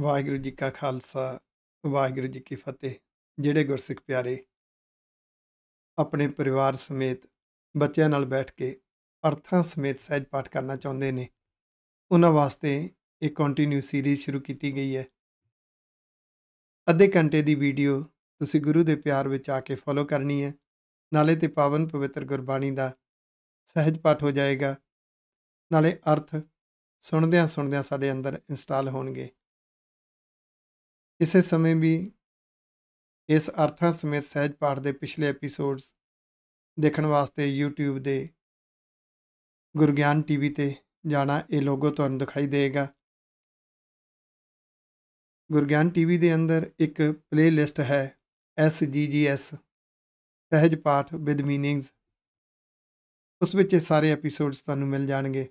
ਵਾਹਿਗੁਰੂ ਜੀ ਕਾ ਖਾਲਸਾ ਵਾਹਿਗੁਰੂ ਜੀ ਕੀ ਫਤਿਹ ਜਿਹੜੇ ਗੁਰਸਿੱਖ ਪਿਆਰੇ ਆਪਣੇ ਪਰਿਵਾਰ ਸਮੇਤ ਬੱਚਿਆਂ ਨਾਲ ਬੈਠ ਕੇ ਅਰਥਾਂ ਸਮੇਤ ਸਹਿਜ ਪਾਠ ਕਰਨਾ ਚਾਹੁੰਦੇ ਨੇ ਉਹਨਾਂ ਵਾਸਤੇ ਇੱਕ ਕੰਟੀਨਿਊ ਸੀਰੀਜ਼ ਸ਼ੁਰੂ ਕੀਤੀ ਗਈ ਹੈ ਅੱਧੇ ਘੰਟੇ ਦੀ ਵੀਡੀਓ ਤੁਸੀਂ ਗੁਰੂ ਦੇ ਪਿਆਰ ਵਿੱਚ ਆ ਕੇ ਫੋਲੋ ਕਰਨੀ ਹੈ ਨਾਲੇ ਤੇ ਪਾਵਨ ਪਵਿੱਤਰ ਗੁਰਬਾਣੀ ਦਾ ਸਹਿਜ ਪਾਠ ਹੋ ਜਾਏਗਾ ਨਾਲੇ ਅਰਥ ਸੁਣਦਿਆਂ ਸੁਣਦਿਆਂ ਸਾਡੇ ਅੰਦਰ ਇੰਸਟਾਲ ਹੋਣਗੇ ਕਿਸੇ ਸਮੇਂ ਵੀ ਇਸ ਅਰਥਾਂ ਸਮੇਤ ਸਹਿਜ ਪਾਠ ਦੇ ਪਿਛਲੇ ਐਪੀਸੋਡਸ ਦੇਖਣ ਵਾਸਤੇ YouTube ਦੇ ਗੁਰਗਿਆਨ ਟੀਵੀ ਤੇ ਜਾਣਾ ਇਹ ਲੋਗੋ ਤੁਹਾਨੂੰ ਦਿਖਾਈ ਦੇਗਾ ਗੁਰਗਿਆਨ ਟੀਵੀ ਦੇ ਅੰਦਰ ਇੱਕ ਪਲੇਲਿਸਟ ਹੈ SGGS ਸਹਿਜ ਪਾਠ ਵਿਦ ਮੀਨਿੰਗਸ ਉਸ ਵਿੱਚ ਇਹ ਸਾਰੇ ਐਪੀਸੋਡਸ ਤੁਹਾਨੂੰ ਮਿਲ ਜਾਣਗੇ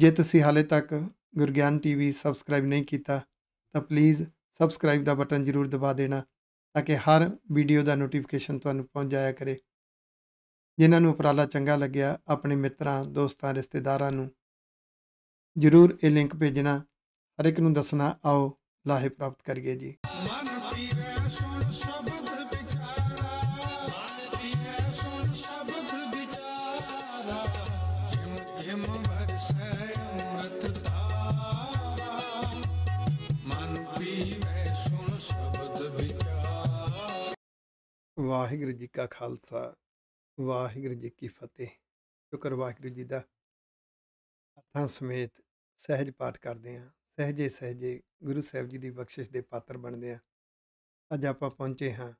ਜੇ ਤੁਸੀਂ ਹਾਲੇ ਤੱਕ ਗੁਰਗਿਆਨ ਟੀਵੀ ਸਬਸਕ੍ਰਾਈਬ ਨਹੀਂ ਕੀਤਾ ਤਾਂ ਪਲੀਜ਼ ਸਬਸਕ੍ਰਾਈਬ ਦਾ ਬਟਨ ਜ਼ਰੂਰ ਦਬਾ ਦੇਣਾ ਤਾਂ ਕਿ ਹਰ ਵੀਡੀਓ ਦਾ ਨੋਟੀਫਿਕੇਸ਼ਨ ਤੁਹਾਨੂੰ ਪਹੁੰਚ ਜਾਇਆ ਕਰੇ ਜਿਨ੍ਹਾਂ ਨੂੰ ਉਪਰਾਲਾ ਚੰਗਾ ਲੱਗਿਆ ਆਪਣੇ ਮਿੱਤਰਾਂ ਦੋਸਤਾਂ ਰਿਸ਼ਤੇਦਾਰਾਂ ਨੂੰ ਜ਼ਰੂਰ ਇਹ ਲਿੰਕ ਭੇਜਣਾ ਹਰ ਇੱਕ ਨੂੰ ਦੱਸਣਾ ਆਓ ਲਾਹੇ ਪ੍ਰਾਪਤ ਕਰੀਏ ਜੀ ਵਾਹਿਗੁਰੂ ਜੀ ਕਾ ਖਾਲਸਾ ਵਾਹਿਗੁਰੂ ਜੀ ਕੀ ਫਤਿਹ ਸ਼ੁਕਰ ਵਾਹਿਗੁਰੂ ਜੀ ਦਾ ਅਰਥਾਂ ਸਮੇਤ ਸਹਿਜ ਪਾਠ ਕਰਦੇ ਹਾਂ ਸਹਿਜੇ ਸਹਿਜੇ ਗੁਰੂ ਸਾਹਿਬ ਜੀ ਦੀ ਬਖਸ਼ਿਸ਼ ਦੇ ਪਾਤਰ ਬਣਦੇ ਹਾਂ ਅੱਜ ਆਪਾਂ ਪਹੁੰਚੇ ਹਾਂ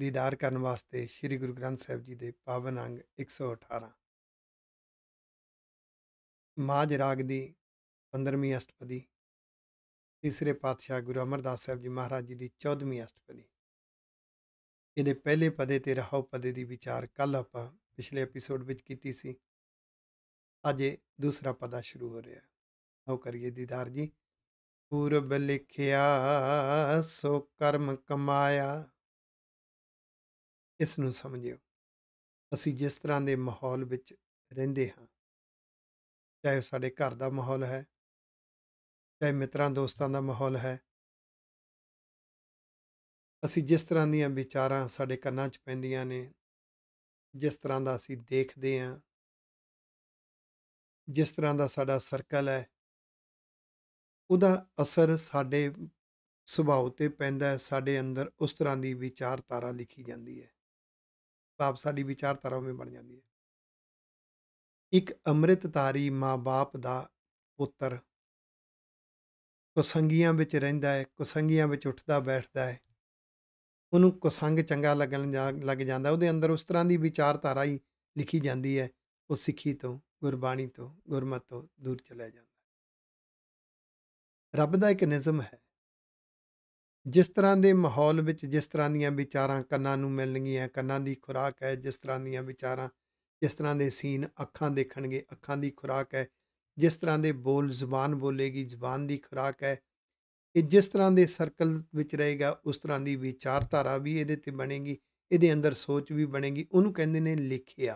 ਦੀਦਾਰ ਕਰਨ ਵਾਸਤੇ ਸ੍ਰੀ ਗੁਰੂ ਗ੍ਰੰਥ ਸਾਹਿਬ ਜੀ ਦੇ ਪਾਵਨ ਅੰਗ 118 ਮਾਜ ਰਾਗ ਦੀ 15ਵੀਂ ਅਸ਼ਟਪਦੀ ਤੀਸਰੇ ਪਾਤਸ਼ਾਹ ਗੁਰੂ ਅਮਰਦਾਸ ਸਾਹਿਬ ਜੀ ਮਹਾਰਾਜ ਜੀ ਦੀ 14ਵੀਂ ਅਸ਼ਟਪਦੀ ਇਹਦੇ ਪਹਿਲੇ ਪਦੇ ਤੇ ਰਹਾਉ ਪਦੇ ਦੀ ਵਿਚਾਰ ਕੱਲ ਆਪਾਂ ਪਿਛਲੇ ਐਪੀਸੋਡ ਵਿੱਚ ਕੀਤੀ ਸੀ ਅੱਜ ਦੂਸਰਾ ਪਦਾ ਸ਼ੁਰੂ ਹੋ ਰਿਹਾ ਆਓ ਕਰੀਏ ਦੀਦਾਰ ਜੀ ਪੂਰਬ ਲਿਖਿਆ ਸੋ ਕਰਮ ਕਮਾਇਆ ਇਸ ਨੂੰ ਸਮਝਿਓ ਅਸੀਂ ਜਿਸ ਤਰ੍ਹਾਂ ਦੇ ਮਾਹੌਲ ਵਿੱਚ ਰਹਿੰਦੇ ਹਾਂ ਚਾਹੇ ਸਾਡੇ ਘਰ ਦਾ ਮਾਹੌਲ ਹੈ ਚਾਹੇ ਮਿੱਤਰਾਂ ਦੋਸਤਾਂ ਦਾ ਮਾਹੌਲ ਹੈ ਅਸੀਂ ਜਿਸ ਤਰ੍ਹਾਂ ਦੀਆਂ ਵਿਚਾਰਾਂ ਸਾਡੇ ਕੰਨਾਂ 'ਚ ਪੈਂਦੀਆਂ ਨੇ ਜਿਸ ਤਰ੍ਹਾਂ ਦਾ ਅਸੀਂ ਦੇਖਦੇ ਆਂ ਜਿਸ ਤਰ੍ਹਾਂ ਦਾ ਸਾਡਾ ਸਰਕਲ ਹੈ ਉਹਦਾ ਅਸਰ ਸਾਡੇ ਸੁਭਾਅ ਤੇ ਪੈਂਦਾ ਹੈ ਸਾਡੇ ਅੰਦਰ ਉਸ ਤਰ੍ਹਾਂ ਦੀ ਵਿਚਾਰਧਾਰਾ ਲਿਖੀ ਜਾਂਦੀ ਹੈ ਬਾਪ ਸਾਡੀ ਵਿਚਾਰਧਾਰਾ ਉਵੇਂ ਬਣ ਜਾਂਦੀ ਹੈ ਇੱਕ ਅੰਮ੍ਰਿਤਧਾਰੀ ਤਾਰੀ ਮਾਪੇ ਦਾ ਪੁੱਤਰ ਕੁਸੰਗੀਆਂ ਵਿੱਚ ਰਹਿੰਦਾ ਹੈ ਕੁਸੰਗੀਆਂ ਵਿੱਚ ਉੱਠਦਾ ਬੈਠਦਾ ਹੈ ਉਹਨੂੰ ਕੁਸੰਗ ਚੰਗਾ ਲੱਗਣ ਲੱਗ ਜਾਂਦਾ ਉਹਦੇ ਅੰਦਰ ਉਸ ਤਰ੍ਹਾਂ ਦੀ ਵਿਚਾਰਧਾਰਾ ਹੀ ਲਿਖੀ ਜਾਂਦੀ ਹੈ ਉਹ ਸਿੱਖੀ ਤੋਂ ਗੁਰਬਾਣੀ ਤੋਂ ਗੁਰਮਤ ਤੋਂ ਦੂਰ ਚਲਾ ਜਾਂਦਾ ਰੱਬ ਦਾ ਇੱਕ ਨਿਯਮ ਹੈ ਜਿਸ ਤਰ੍ਹਾਂ ਦੇ ਮਾਹੌਲ ਵਿੱਚ ਜਿਸ ਤਰ੍ਹਾਂ ਦੀਆਂ ਵਿਚਾਰਾਂ ਕੰਨਾਂ ਨੂੰ ਮਿਲਣਗੀਆਂ ਕੰਨਾਂ ਦੀ ਖੁਰਾਕ ਹੈ ਜਿਸ ਤਰ੍ਹਾਂ ਦੀਆਂ ਵਿਚਾਰਾਂ ਜਿਸ ਤਰ੍ਹਾਂ ਦੇ ਸੀਨ ਅੱਖਾਂ ਦੇਖਣਗੇ ਅੱਖਾਂ ਦੀ ਖੁਰਾਕ ਹੈ ਜਿਸ ਤਰ੍ਹਾਂ ਦੇ ਬੋਲ ਜ਼ੁਬਾਨ ਬੋਲੇਗੀ ਜ਼ੁਬਾਨ ਦੀ ਖੁਰਾਕ ਹੈ ਇਹ ਜਿਸ ਤਰ੍ਹਾਂ ਦੇ ਸਰਕਲ ਵਿੱਚ ਰਹੇਗਾ ਉਸ ਤਰ੍ਹਾਂ ਦੀ ਵਿਚਾਰਧਾਰਾ ਵੀ ਇਹਦੇ ਤੇ ਬਣੇਗੀ ਇਹਦੇ ਅੰਦਰ ਸੋਚ ਵੀ ਬਣੇਗੀ ਉਹਨੂੰ ਕਹਿੰਦੇ ਨੇ ਲਿਖਿਆ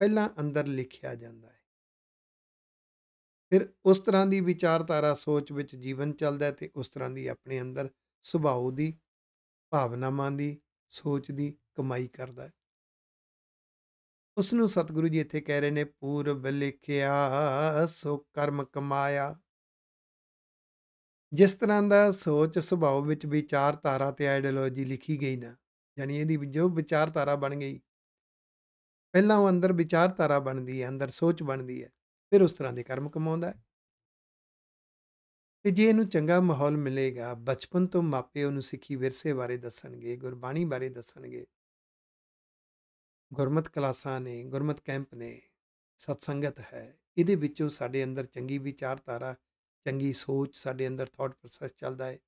ਪਹਿਲਾਂ ਅੰਦਰ ਲਿਖਿਆ ਜਾਂਦਾ ਹੈ ਫਿਰ ਉਸ ਤਰ੍ਹਾਂ ਦੀ ਵਿਚਾਰਧਾਰਾ ਸੋਚ ਵਿੱਚ ਜੀਵਨ ਚੱਲਦਾ ਤੇ ਉਸ ਤਰ੍ਹਾਂ ਦੀ ਆਪਣੇ ਅੰਦਰ ਸੁਭਾਅ ਦੀ ਭਾਵਨਾਵਾਂ ਦੀ ਸੋਚ ਦੀ ਕਮਾਈ ਕਰਦਾ ਹੈ ਉਸ ਨੂੰ ਸਤਿਗੁਰੂ ਜੀ ਇੱਥੇ ਕਹਿ ਰਹੇ ਨੇ ਪੂਰਬ ਲਿਖਿਆ ਸੋ ਕਰਮ ਕਮਾਇਆ ਜਿਸ ਤਰ੍ਹਾਂ ਦਾ ਸੋਚ ਸੁਭਾਅ ਵਿੱਚ ਵਿਚਾਰ ਧਾਰਾ ਤੇ ਆਈਡੀਓਲੋਜੀ ਲਿਖੀ ਗਈ ਨਾ ਯਾਨੀ ਇਹਦੀ ਜੋ ਵਿਚਾਰ ਧਾਰਾ ਬਣ ਗਈ ਪਹਿਲਾਂ ਉਹ ਅੰਦਰ ਵਿਚਾਰ ਧਾਰਾ ਬਣਦੀ ਹੈ ਅੰਦਰ ਸੋਚ ਬਣਦੀ ਹੈ ਫਿਰ ਉਸ ਤਰ੍ਹਾਂ ਦੇ ਕਰਮ ਕਮਾਉਂਦਾ ਤੇ ਜੇ ਇਹਨੂੰ ਚੰਗਾ ਮਾਹੌਲ ਮਿਲੇਗਾ ਬਚਪਨ ਤੋਂ ਮਾਪੇ ਉਹਨੂੰ ਸਿੱਖੀ ਵਿਰਸੇ ਬਾਰੇ ਦੱਸਣਗੇ ਗੁਰਬਾਣੀ ਬਾਰੇ ਦੱਸਣਗੇ ਗੁਰਮਤ ਕਲਾਸਾਂ ਨੇ ਗੁਰਮਤ ਕੈਂਪ ਨੇ ਸਤਸੰਗਤ ਹੈ ਇਹਦੇ ਵਿੱਚੋਂ ਸਾਡੇ ਅੰਦਰ ਚੰਗੀ ਵਿਚਾਰ ਧਾਰਾ ਚੰਗੀ ਸੋਚ ਸਾਡੇ ਅੰਦਰ ਥਾਟ ਪ੍ਰੋਸੈਸ ਚੱਲਦਾ ਹੈ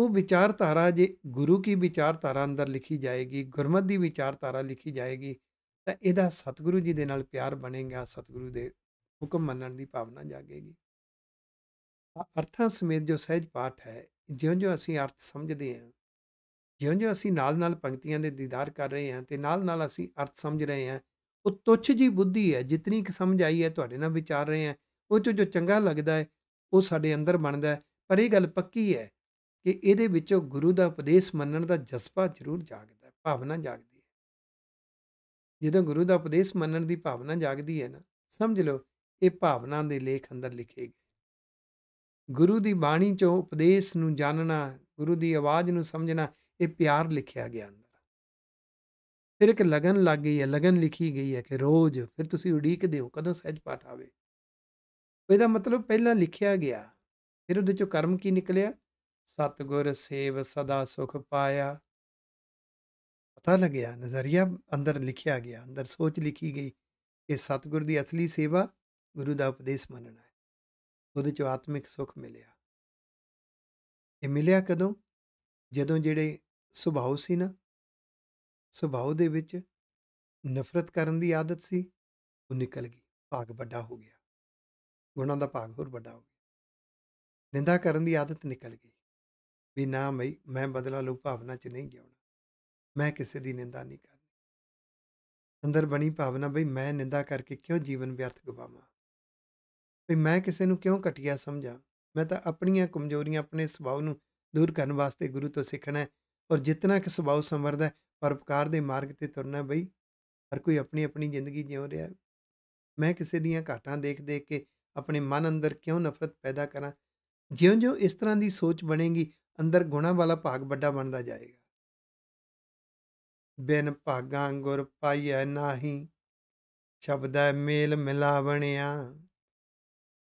ਉਹ ਵਿਚਾਰਧਾਰਾ ਜੇ ਗੁਰੂ ਕੀ ਵਿਚਾਰਧਾਰਾ ਅੰਦਰ ਲਿਖੀ ਜਾਏਗੀ ਗੁਰਮਤਿ ਦੀ ਵਿਚਾਰਧਾਰਾ ਲਿਖੀ ਜਾਏਗੀ ਤਾਂ ਇਹਦਾ ਸਤਿਗੁਰੂ ਜੀ ਦੇ ਨਾਲ ਪਿਆਰ ਬਣੇਗਾ ਸਤਿਗੁਰੂ ਦੇ ਹੁਕਮ ਮੰਨਣ ਦੀ ਭਾਵਨਾ ਜਾਗੇਗੀ ਅਰਥਾਂ ਸਮੇਤ ਜੋ ਸਹਿਜ ਪਾਠ ਹੈ ਜਿਉਂ-ਜਿਉਂ ਅਸੀਂ ਅਰਥ ਸਮਝਦੇ ਹਾਂ ਜਿਉਂ-ਜਿਉਂ ਅਸੀਂ ਨਾਲ-ਨਾਲ ਪੰਕਤੀਆਂ ਦੇ ਦੀਦਾਰ ਕਰ ਰਹੇ ਹਾਂ ਤੇ ਨਾਲ-ਨਾਲ ਅਸੀਂ ਅਰਥ ਸਮਝ ਰਹੇ ਹਾਂ ਉਹ ਤੁੱਛ ਜੀ ਬੁੱਧੀ ਹੈ ਜਿੰਨੀ ਕਿ ਸਮਝ ਆਈ ਹੈ ਤੁਹਾਡੇ ਨਾਲ ਵਿਚਾਰ ਰਹੇ ਆ ਉਹ ਚ ਜੋ ਚੰਗਾ ਲੱਗਦਾ ਹੈ ਉਹ ਸਾਡੇ ਅੰਦਰ ਬਣਦਾ ਪਰ ਇਹ ਗੱਲ ਪੱਕੀ ਹੈ ਕਿ ਇਹਦੇ ਵਿੱਚੋਂ ਗੁਰੂ ਦਾ ਉਪਦੇਸ਼ ਮੰਨਣ ਦਾ ਜਜ਼ਬਾ ਜ਼ਰੂਰ ਜਾਗਦਾ ਹੈ ਭਾਵਨਾ ਜਾਗਦੀ ਹੈ ਜਦੋਂ ਗੁਰੂ ਦਾ ਉਪਦੇਸ਼ ਮੰਨਣ ਦੀ ਭਾਵਨਾ ਜਾਗਦੀ ਹੈ ਨਾ ਸਮਝ ਲਓ ਇਹ ਭਾਵਨਾ ਦੇ ਲੇਖ ਅੰਦਰ ਲਿਖੇ ਗਏ ਗੁਰੂ ਦੀ ਬਾਣੀ ਚੋਂ ਉਪਦੇਸ਼ ਨੂੰ ਜਾਣਨਾ ਗੁਰੂ ਦੀ ਆਵਾਜ਼ ਨੂੰ ਸਮਝਣਾ ਇਹ ਪਿਆਰ ਲਿਖਿਆ ਗਿਆ ਫਿਰ ਇੱਕ ਲਗਨ ਲੱਗ ਗਈ ਹੈ ਲਗਨ ਲਿਖੀ ਗਈ ਹੈ ਕਿ ਰੋਜ਼ ਫਿਰ ਤੁਸੀਂ ਉਡੀਕਦੇ ਹੋ ਕਦੋਂ ਸਹਿਜ ਪਾਠ ਆਵੇ ਇਹਦਾ ਮਤਲਬ ਪਹਿਲਾਂ ਲਿਖਿਆ ਗਿਆ ਫਿਰ ਉਹਦੇ ਚੋਂ ਕਰਮ ਕੀ ਨਿਕਲਿਆ ਸਤਗੁਰ ਸੇਵ ਸਦਾ ਸੁਖ ਪਾਇਆ ਪਤਾ ਲੱਗਿਆ ਨਜ਼ਰੀਆ ਅੰਦਰ ਲਿਖਿਆ ਗਿਆ ਅੰਦਰ ਸੋਚ ਲਿਖੀ ਗਈ ਕਿ ਸਤਗੁਰ ਦੀ ਅਸਲੀ ਸੇਵਾ ਗੁਰੂ ਦਾ ਉਪਦੇਸ਼ ਮੰਨਣਾ ਹੈ ਉਹਦੇ ਚੋਂ ਆਤਮਿਕ ਸੁਖ ਮਿਲਿਆ ਇਹ ਮਿਲਿਆ ਕਦੋਂ ਜਦੋਂ ਜਿਹੜੇ ਸੁਭਾਅ ਸੀ ਨਾ ਸੁਭਾਅ ਦੇ ਵਿੱਚ ਨਫ਼ਰਤ ਕਰਨ ਦੀ ਆਦਤ ਸੀ ਉਹ ਨਿਕਲ ਗਈ ਭਾਗ ਵੱਡਾ ਹੋ ਗਿਆ ਗੁਣਾਂ ਦਾ ਭਾਗ ਹੋਰ ਵੱਡਾ ਹੋ ਗਿਆ ਨਿੰਦਾ ਕਰਨ ਦੀ ਆਦਤ ਨਿਕਲ ਗਈ ਵੀ ਨਾ ਮੈਂ ਮੈਂ ਬਦਲਾ ਲਊ ਭਾਵਨਾ 'ਚ ਨਹੀਂ ਗਿਆਉਣਾ ਮੈਂ ਕਿਸੇ ਦੀ ਨਿੰਦਾ ਨਹੀਂ ਕਰਨੀ ਅੰਦਰ ਬਣੀ ਭਾਵਨਾ ਬਈ ਮੈਂ ਨਿੰਦਾ ਕਰਕੇ ਕਿਉਂ ਜੀਵਨ ਵਿਅਰਥ ਗਵਾਵਾਂ ਵੀ ਮੈਂ ਕਿਸੇ ਨੂੰ ਕਿਉਂ ਘਟਿਆ ਸਮਝਾਂ ਮੈਂ ਤਾਂ ਆਪਣੀਆਂ ਕਮਜ਼ੋਰੀਆਂ ਆਪਣੇ ਸੁਭਾਅ ਨੂੰ ਦੂਰ ਕਰਨ ਵਾਸਤੇ ਗੁਰੂ ਤੋਂ ਸਿੱਖਣਾ ਔਰ ਜਿੰਨਾ ਕਿ ਸੁਭਾਅ ਸੰਵਰਦਾ ਹੈ ਪਰਉਪਕਾਰ ਦੇ ਮਾਰਗ ਤੇ ਤੁਰਨਾ ਬਈ ਹਰ ਕੋਈ ਆਪਣੀ ਆਪਣੀ ਜ਼ਿੰਦਗੀ ਜਿਉ ਰਿਹਾ ਮੈਂ ਕਿਸੇ ਦੀਆਂ ਘਾਟਾਂ ਦੇਖ ਦੇਖ ਕੇ ਆਪਣੇ ਮਨ ਅੰਦਰ ਕਿਉਂ ਨਫ਼ਰਤ ਪੈਦਾ ਕਰਾਂ ਜਿਉਂ-ਜਿਉਂ ਇਸ ਤਰ੍ਹਾਂ ਦੀ ਸੋਚ ਬਣੇਗੀ ਅੰਦਰ ਗੁਣਾ ਵਾਲਾ ਭਾਗ ਵੱਡਾ ਬਣਦਾ ਜਾਏਗਾ ਬਿਨ ਭਾਗਾਂ ਗੁਰ ਪਾਈਐ ਨਾਹੀ ਸ਼ਬਦੈ ਮੇਲ ਮਿਲਾਵਣਿਆ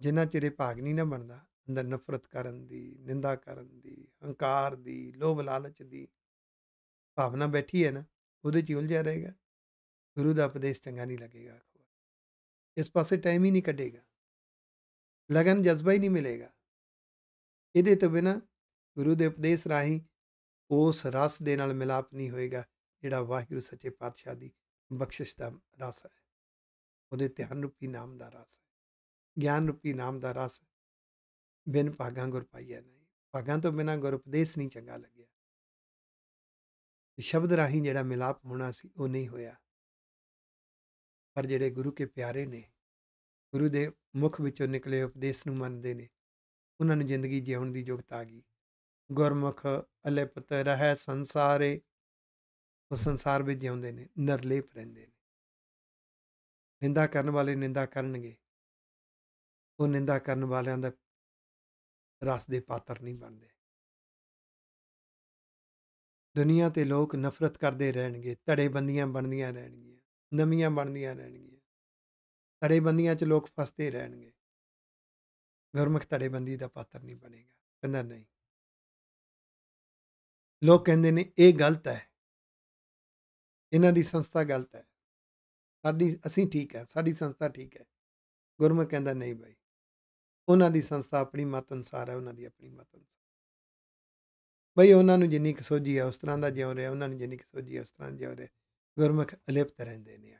ਜਿਨ੍ਹਾਂ ਚਿਰੇ ਭਾਗ ਨਹੀਂ ਨਾ ਬਣਦਾ ਅੰਦਰ ਨਫ਼ਰਤ ਕਰਨ ਦੀ ਨਿੰਦਾ ਕਰਨ ਦੀ ਹੰਕਾਰ ਦੀ ਲੋਭ ਲਾਲਚ ਦੀ ਭਾਵਨਾ ਬੈਠੀ ਹੈ ਨਾ ਉਹਦੇ ਚ ਉਲਝਿਆ ਰਹੇਗਾ ਗੁਰੂ ਦਾ ਉਪਦੇਸ਼ ਚੰਗਾ ਨਹੀਂ ਲੱਗੇਗਾ ਇਸ ਪਾਸੇ ਟਾਈਮ ਹੀ ਨਹੀਂ ਕੱਢੇਗਾ ਲਗਨ ਜਜ਼ਬਾ ਹੀ ਨਹੀਂ ਮਿਲੇਗਾ ਇਹਦੇ ਤੋਂ ਬਿਨਾ ਗੁਰੂ ਦੇ ਉਪਦੇਸ਼ ਰਾਹੀਂ ਉਸ ਰਸ ਦੇ ਨਾਲ ਮਿਲਾਪ ਨਹੀਂ ਹੋਏਗਾ ਜਿਹੜਾ ਵਾਹਿਗੁਰੂ ਸੱਚੇ ਪਾਤਸ਼ਾਹ ਦੀ ਬਖਸ਼ਿਸ਼ ਦਾ ਰਸ ਹੈ ਉਹਦੇ ਧਿਆਨ ਰੂਪੀ ਨਾਮ ਦਾ ਰਸ ਹੈ ਗਿਆਨ ਰੂਪੀ ਨਾਮ ਦਾ ਰਸ ਬਿਨ ਭਾਗਾਂ ਗੁਰ ਪਾਈਆ ਨਹੀਂ ਭਾਗਾਂ ਤੋਂ ਬਿਨਾ ਗੁਰ ਉਪਦੇਸ਼ ਨਹੀਂ ਚੰਗਾ ਲੱਗਿਆ ਸ਼ਬਦ ਰਾਹੀਂ ਜਿਹੜਾ ਮਿਲਾਪ ਹੋਣਾ ਸੀ ਉਹ ਨਹੀਂ ਹੋਇਆ ਪਰ ਜਿਹੜੇ ਗੁਰੂ ਕੇ ਪਿਆਰੇ ਨੇ ਗੁਰੂ ਦੇ ਮੁਖ ਵਿੱਚੋਂ ਨਿਕਲੇ ਉਪਦੇਸ਼ ਨੂੰ ਮੰਨਦੇ ਨੇ ਉਹਨਾਂ ਨੂੰ ਜ਼ਿੰਦਗੀ ਜਿਉਣ ਦੀ ਯੋਗਤਾ ਆ ਗਈ ਗੁਰਮੁਖ ਅਲੇਪਤ ਰਹੇ ਸੰਸਾਰੇ ਉਹ ਸੰਸਾਰ ਵਿੱਚ ਜਿਉਂਦੇ ਨੇ ਨਰਲੇਪ ਰਹਿੰਦੇ ਨੇ ਨਿੰਦਾ ਕਰਨ ਵਾਲੇ ਨਿੰਦਾ ਕਰਨਗੇ ਉਹ ਨਿੰਦਾ ਕਰਨ ਵਾਲਿਆਂ ਦਾ ਰਸ ਦੇ ਪਾਤਰ ਨਹੀਂ ਬਣਦੇ ਦੁਨੀਆ ਤੇ ਲੋਕ ਨਫ਼ਰਤ ਕਰਦੇ ਰਹਿਣਗੇ ਬੰਦੀਆਂ ਬਣਦੀਆਂ ਰਹਿਣਗੀਆਂ ਨਵੀਆਂ ਬਣਦੀਆਂ ਰਹਿਣਗੀਆਂ ਬੰਦੀਆਂ 'ਚ ਲੋਕ ਫਸਦੇ ਰਹਿਣਗੇ ਗੁਰਮੁਖ ਬੰਦੀ ਦਾ ਪਾਤਰ ਨਹੀਂ ਬਣੇਗਾ ਕਹਿੰਦਾ ਨਹੀਂ ਲੋਕ ਕਹਿੰਦੇ ਨੇ ਇਹ ਗਲਤ ਹੈ ਇਹਨਾਂ ਦੀ ਸੰਸਥਾ ਗਲਤ ਹੈ ਸਾਡੀ ਅਸੀਂ ਠੀਕ ਹੈ ਸਾਡੀ ਸੰਸਥਾ ਠੀਕ ਹੈ ਗੁਰਮੁਖ ਕਹਿੰਦਾ ਨਹੀਂ ਭਾਈ ਉਹਨਾਂ ਦੀ ਸੰਸਥਾ ਆਪਣੀ ਮਤ ਅਨਸਾਰ ਹੈ ਉਹਨਾਂ ਦੀ ਆਪਣੀ ਮਤ ਅਨਸਾਰ ਬਈ ਉਹਨਾਂ ਨੂੰ ਜਿੰਨੀ ਕਿ ਸੋਝੀ ਆ ਉਸ ਤਰ੍ਹਾਂ ਦਾ ਜਿਉਂ ਰਿਹਾ ਉਹਨਾਂ ਨੂੰ ਜਿੰਨੀ ਕਿ ਸੋਝੀ ਆ ਉਸ ਤਰ੍ਹਾਂ ਜਿਉਂ ਰਿਹਾ ਗੁਰਮੁਖ ਅਲਿਪਤ ਰਹਿੰਦੇ ਨੇ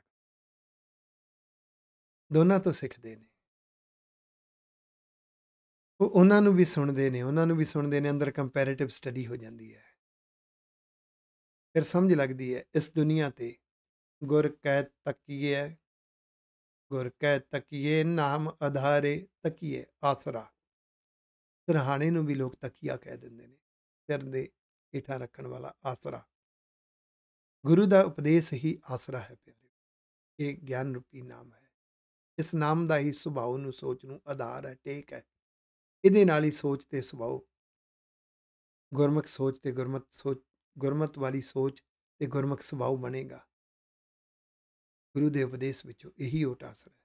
ਦੋਨਾਂ ਤੋਂ ਸਿੱਖਦੇ ਨੇ ਉਹ ਉਹਨਾਂ ਨੂੰ ਵੀ ਸੁਣਦੇ ਨੇ ਉਹਨਾਂ ਨੂੰ ਵੀ ਸੁਣਦੇ ਨੇ ਅੰਦਰ ਕੰਪੈਰੀਟਿਵ ਸਟੱਡੀ ਹੋ ਜਾਂਦੀ ਹੈ ਫਿਰ ਸਮਝ ਲੱਗਦੀ ਹੈ ਇਸ ਦੁਨੀਆ ਤੇ ਗੁਰ ਕੈ ਤਕੀਏ ਗੁਰ ਕੈ ਤਕੀਏ ਨਾਮ ਆਧਾਰੇ ਤਕੀਏ ਆਸਰਾ ਸਰਹਾਣੇ ਨੂੰ ਵੀ ਲੋਕ ਤਕੀਆ ਕਹਿ ਦਿੰਦੇ ਨੇ ਸਿਰ ਦੇ ਇਠਾ ਰੱਖਣ ਵਾਲਾ ਆਸਰਾ ਗੁਰੂ ਦਾ ਉਪਦੇਸ਼ ਹੀ ਆਸਰਾ ਹੈ ਪਿਆਰੇ ਇਹ ਗਿਆਨ ਰੂਪੀ ਨਾਮ ਹੈ ਇਸ ਨਾਮ ਦਾ ਹੀ ਸੁਭਾਅ ਨੂੰ ਸੋਚ ਨੂੰ ਆਧਾਰ ਹੈ ਟੇਕ ਹੈ ਇਹਦੇ ਨਾਲ ਹੀ ਸੋਚ ਤੇ ਸੁਭਾਅ ਗੁਰਮਖ ਸੋਚ ਤੇ ਗੁਰਮਤ ਸੋਚ ਗੁਰਮਤ ਵਾਲੀ ਸੋਚ ਤੇ ਗੁਰਮਖ ਸੁਭਾਅ ਬਣੇਗਾ ਗੁਰੂ ਦੇ ਉਪਦੇਸ਼ ਵਿੱਚੋਂ ਇਹੀ ਓਟ ਆਸਰਾ ਹੈ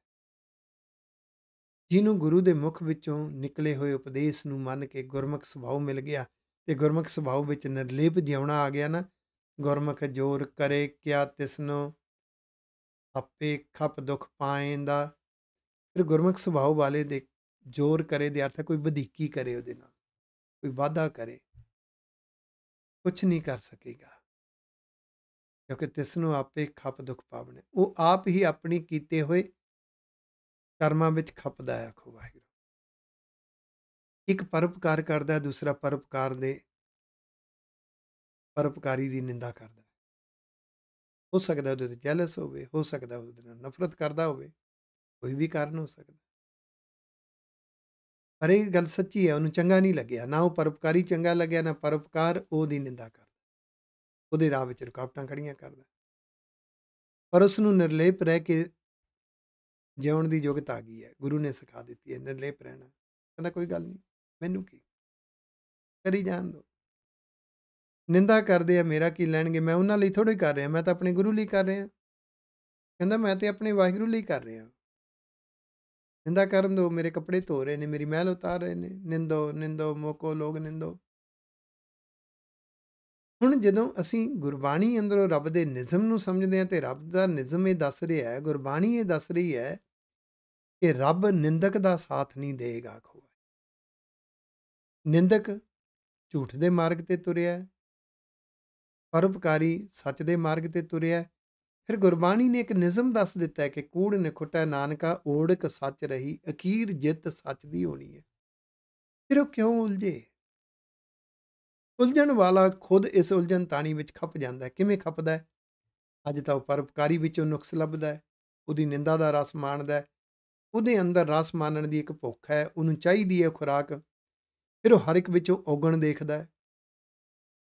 ਜਿਹਨੂੰ ਗੁਰੂ ਦੇ ਮੁਖ ਵਿੱਚੋਂ ਨਿਕਲੇ ਹੋਏ ਉਪਦੇਸ਼ ਨੂੰ ਮੰਨ ਕੇ ਗੁਰਮਖ ਸੁਭਾਅ ਮਿਲ ਗਿਆ ਤੇ ਗੁਰਮੁਖ ਸੁਭਾਅ ਵਿੱਚ ਨਿਰਲੇਪ ਜਿਉਣਾ ਆ ਗਿਆ ਨਾ ਗੁਰਮੁਖ ਜੋਰ ਕਰੇ ਕਿਆ ਤਿਸਨੋ ਆਪੇ ਖੱਪ ਦੁੱਖ ਪਾਏਂਦਾ ਫਿਰ ਗੁਰਮੁਖ ਸੁਭਾਅ ਵਾਲੇ ਦੇ ਜੋਰ ਕਰੇ ਦੇ ਅਰਥ ਕੋਈ ਬਧੀਕੀ ਕਰੇ ਉਹਦੇ ਨਾਲ ਕੋਈ ਵਾਦਾ ਕਰੇ ਕੁਝ ਨਹੀਂ ਕਰ ਸਕੇਗਾ ਕਿਉਂਕਿ ਤਿਸ ਨੂੰ ਆਪੇ ਖੱਪ ਦੁੱਖ ਪਾਵਣੇ ਉਹ ਆਪ ਹੀ ਆਪਣੀ ਕੀਤੇ ਹੋਏ ਕਰਮਾਂ ਵਿੱਚ ਖੱਪਦਾ ਆਖੋ ਖੋ ਵਾਹਿਗੁਰੂ ਇੱਕ ਪਰਉਪਕਾਰ ਕਰਦਾ ਦੂਸਰਾ ਪਰਉਪਕਾਰ ਦੇ ਪਰਉਪਕਾਰੀ ਦੀ ਨਿੰਦਾ ਕਰਦਾ ਹੋ ਸਕਦਾ ਉਹਦੇ ਤੇ ਜੈਲਸ ਹੋਵੇ ਹੋ ਸਕਦਾ ਉਹਦੇ ਨਾਲ ਨਫ਼ਰਤ ਕਰਦਾ ਹੋਵੇ ਕੋਈ ਵੀ ਕਾਰਨ ਹੋ ਸਕਦਾ ਪਰ ਇਹ ਗੱਲ ਸੱਚੀ ਹੈ ਉਹਨੂੰ ਚੰਗਾ ਨਹੀਂ ਲੱਗਿਆ ਨਾ ਉਹ ਪਰਉਪਕਾਰੀ ਚੰਗਾ ਲੱਗਿਆ ਨਾ ਪਰਉਪਕਾਰ ਉਹਦੀ ਨਿੰਦਾ ਕਰਦਾ ਉਹਦੇ ਰਾਹ ਵਿੱਚ ਰੁਕਾਵਟਾਂ ਖੜੀਆਂ ਕਰਦਾ ਪਰ ਉਸ ਨੂੰ ਨਿਰਲੇਪ ਰਹਿ ਕੇ ਜਿਉਣ ਦੀ ਯੋਗਤਾ ਆ ਗਈ ਹੈ ਗੁਰੂ ਨੇ ਸਿਖਾ ਦਿੱਤੀ ਹੈ ਨਿਰਲੇਪ ਰਹਿਣਾ ਕਹਿੰਦਾ ਕੋਈ ਗੱਲ ਨਹੀਂ ਮੈਨੂੰ ਕੀ ਕਰੀ ਜਾਣ ਦੋ ਨਿੰਦਾ ਕਰਦੇ ਆ ਮੇਰਾ ਕੀ ਲੈਣਗੇ ਮੈਂ ਉਹਨਾਂ ਲਈ ਥੋੜੀ ਕਰ ਰਿਹਾ ਮੈਂ ਤਾਂ ਆਪਣੇ ਗੁਰੂ ਲਈ ਕਰ ਰਿਹਾ ਕਹਿੰਦਾ ਮੈਂ ਤੇ ਆਪਣੇ ਵਾਹਿਗੁਰੂ ਲਈ ਕਰ ਰਿਹਾ ਨਿੰਦਾ ਕਰਨ ਦੋ ਮੇਰੇ ਕੱਪੜੇ ਧੋ ਰਹੇ ਨੇ ਮੇਰੀ ਮਹਿਲ ਉਤਾਰ ਰਹੇ ਨੇ ਨਿੰਦੋ ਨਿੰਦੋ ਮੋਕੋ ਲੋਗ ਨਿੰਦੋ ਹੁਣ ਜਦੋਂ ਅਸੀਂ ਗੁਰਬਾਣੀ ਅੰਦਰੋਂ ਰੱਬ ਦੇ ਨਿਜ਼ਮ ਨੂੰ ਸਮਝਦੇ ਹਾਂ ਤੇ ਰੱਬ ਦਾ ਨਿਜ਼ਮ ਇਹ ਦੱਸ ਰਿਹਾ ਹੈ ਗੁਰਬਾਣੀ ਇਹ ਦੱਸ ਰਹੀ ਹੈ ਕਿ ਰੱਬ ਨਿੰਦਕ ਦਾ ਸਾਥ ਨਹੀਂ ਦੇਗਾ ਨਿੰਦਕ ਝੂਠ ਦੇ ਮਾਰਗ ਤੇ ਤੁਰਿਆ ਪਰਉਪਕਾਰੀ ਸੱਚ ਦੇ ਮਾਰਗ ਤੇ ਤੁਰਿਆ ਫਿਰ ਗੁਰਬਾਣੀ ਨੇ ਇੱਕ ਨਿਜ਼ਮ ਦੱਸ ਦਿੱਤਾ ਹੈ ਕਿ ਕੂੜ ਖੁੱਟਾ ਨਾਨਕਾ ਓੜਕ ਸੱਚ ਰਹੀ ਅਖੀਰ ਜਿੱਤ ਸੱਚ ਦੀ ਹੋਣੀ ਹੈ ਫਿਰ ਉਹ ਕਿਉਂ ਉਲਝੇ ਉਲਝਣ ਵਾਲਾ ਖੁਦ ਇਸ ਉਲਝਣ ਤਾਣੀ ਵਿੱਚ ਖੱਪ ਜਾਂਦਾ ਹੈ ਕਿਵੇਂ ਖੱਪਦਾ ਹੈ ਅੱਜ ਤਾਂ ਉਹ ਪਰਉਪਕਾਰੀ ਵਿੱਚੋਂ ਨੁਕਸ ਲੱਭਦਾ ਹੈ ਉਹਦੀ ਨਿੰਦਾ ਦਾ ਰਸ ਮਾਣਦਾ ਹੈ ਉਹਦੇ ਅੰਦਰ ਰਸ ਮਾਣਨ ਦੀ ਇੱਕ ਭੁੱਖ ਹੈ ਉਹਨੂੰ ਚਾਹੀਦੀ ਹੈ ਖੁਰਾਕ ਫਿਰ ਉਹ ਹਰ ਇੱਕ ਵਿੱਚੋਂ ਔਗਣ ਦੇਖਦਾ ਹੈ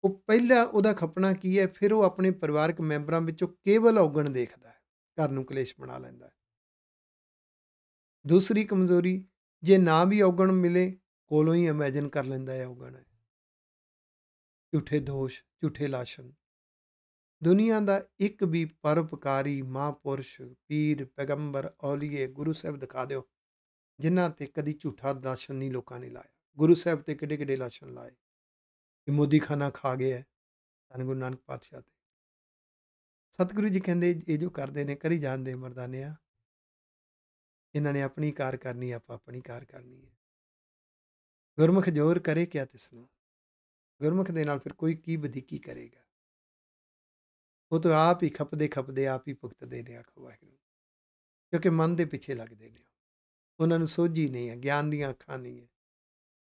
ਉਹ ਪਹਿਲਾ ਉਹਦਾ ਖਪਣਾ ਕੀ ਹੈ ਫਿਰ ਉਹ ਆਪਣੇ ਪਰਿਵਾਰਕ ਮੈਂਬਰਾਂ ਵਿੱਚੋਂ ਕੇਵਲ ਔਗਣ ਦੇਖਦਾ ਹੈ ਘਰ ਨੂੰ ਕਲੇਸ਼ ਬਣਾ ਲੈਂਦਾ ਹੈ ਦੂਸਰੀ ਕਮਜ਼ੋਰੀ ਜੇ ਨਾ ਵੀ ਔਗਣ ਮਿਲੇ ਕੋਲੋਂ ਹੀ ਇਮੇਜਿਨ ਕਰ ਲੈਂਦਾ ਹੈ ਔਗਣ ਝੂਠੇ ਦੋਸ਼ ਝੂਠੇ ਲਾਸ਼ਨ ਦੁਨੀਆ ਦਾ ਇੱਕ ਵੀ ਪਰਉਪਕਾਰੀ ਮਹਾਪੁਰਸ਼ ਪੀਰ ਪੈਗੰਬਰ ਔਲੀਏ ਗੁਰੂ ਸਾਹਿਬ ਦਿਖਾ ਦਿਓ ਜਿਨ੍ਹਾਂ ਤੇ ਕਦੀ ਝੂਠਾ ਦਰਸ਼ਨ ਨਹੀਂ ਲੋਕਾਂ ਨੇ ਲਾਇਆ ਗੁਰੂ ਸਾਹਿਬ ਤੇ ਕਿੱਡੇ ਕਿੱਡੇ ਲਾਸ਼ਨ ਲਾਏ ਕਿ ਮੋਦੀ ਖਾਨਾ ਖਾ ਗਿਆ ਤਨ ਗੁਰੂ ਨਾਨਕ ਪਾਤਸ਼ਾਹ ਤੇ ਸਤਿਗੁਰੂ ਜੀ ਕਹਿੰਦੇ ਇਹ ਜੋ ਕਰਦੇ ਨੇ ਕਰੀ ਜਾਂਦੇ ਮਰਦਾਨਿਆ ਇਹਨਾਂ ਨੇ ਆਪਣੀ ਕਾਰ ਕਰਨੀ ਆਪਾਂ ਆਪਣੀ ਕਾਰ ਕਰਨੀ ਹੈ ਗੁਰਮੁਖ ਜੋਰ ਕਰੇ ਕਿਆ ਤਿਸ ਨੂੰ ਗੁਰਮੁਖ ਦੇ ਨਾਲ ਫਿਰ ਕੋਈ ਕੀ ਬਦੀਕੀ ਕਰੇਗਾ ਉਹ ਤਾਂ ਆਪ ਹੀ ਖਪਦੇ ਖਪਦੇ ਆਪ ਹੀ ਭੁਗਤਦੇ ਨੇ ਆਖੋ ਵਾਹਿਗੁਰੂ ਕਿਉਂਕਿ ਮਨ ਦੇ ਪਿੱਛੇ ਲੱਗਦੇ ਨੇ ਉਹਨਾਂ ਨੂੰ ਸੋਝੀ ਨਹੀਂ ਹੈ ਗਿਆਨ ਦੀਆਂ ਅੱਖਾਂ ਨਹੀਂ ਹੈ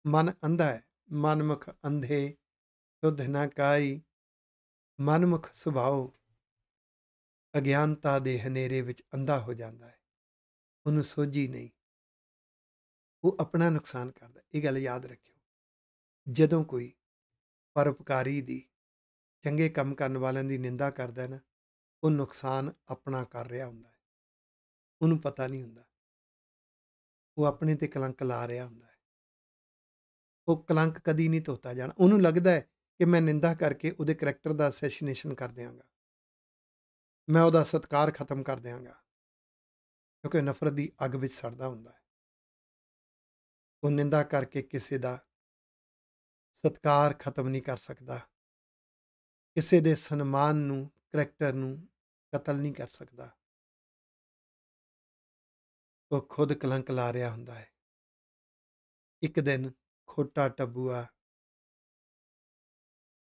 ਮਨ ਅੰਧਾ ਹੈ ਮਨਮੁਖ ਅੰਧੇ ਸੁਧ ਨਾ ਕਾਈ ਮਨਮੁਖ ਸੁਭਾਉ ਅਗਿਆਨਤਾ ਦੇ ਹਨੇਰੇ ਵਿੱਚ ਅੰਧਾ ਹੋ ਜਾਂਦਾ ਹੈ ਉਹਨੂੰ ਸੋਝੀ ਨਹੀਂ ਉਹ ਆਪਣਾ ਨੁਕਸਾਨ ਕਰਦਾ ਇਹ ਗੱਲ ਯਾਦ ਰੱਖਿਓ ਜਦੋਂ ਕੋਈ ਪਰਉਪਕਾਰੀ ਦੀ ਚੰਗੇ ਕੰਮ ਕਰਨ ਵਾਲਿਆਂ ਦੀ ਨਿੰਦਾ ਕਰਦਾ ਹੈ ਨਾ ਉਹ ਨੁਕਸਾਨ ਆਪਣਾ ਕਰ ਰਿਹਾ ਹੁੰਦਾ ਹੈ ਉਹਨੂੰ ਪਤਾ ਨਹੀਂ ਹੁੰਦਾ ਉਹ ਆਪਣੇ ਤੇ ਕਲੰਕ ਲਾ ਰਿਹਾ ਹੁੰਦਾ ਉਹ ਕਲੰਕ ਕਦੀ ਨਹੀਂ ਧੋਤਾ ਜਾਣਾ ਉਹਨੂੰ ਲੱਗਦਾ ਹੈ ਕਿ ਮੈਂ ਨਿੰਦਾ ਕਰਕੇ ਉਹਦੇ ਕੈਰੈਕਟਰ ਦਾ ਅਸੈਸੀਨੇਸ਼ਨ ਕਰ ਦਿਆਂਗਾ ਮੈਂ ਉਹਦਾ ਸਤਕਾਰ ਖਤਮ ਕਰ ਦਿਆਂਗਾ ਕਿਉਂਕਿ ਨਫ਼ਰਤ ਦੀ ਅੱਗ ਵਿੱਚ ਸੜਦਾ ਹੁੰਦਾ ਹੈ ਉਹ ਨਿੰਦਾ ਕਰਕੇ ਕਿਸੇ ਦਾ ਸਤਕਾਰ ਖਤਮ ਨਹੀਂ ਕਰ ਸਕਦਾ ਕਿਸੇ ਦੇ ਸਨਮਾਨ ਨੂੰ ਕੈਰੈਕਟਰ ਨੂੰ ਕਤਲ ਨਹੀਂ ਕਰ ਸਕਦਾ ਉਹ ਖੁਦ ਕਲੰਕ ਲਾ ਰਿਹਾ ਹੁੰਦਾ ਹੈ ਇੱਕ ਦਿਨ ਖੋਟਾ ਟਬੂਆ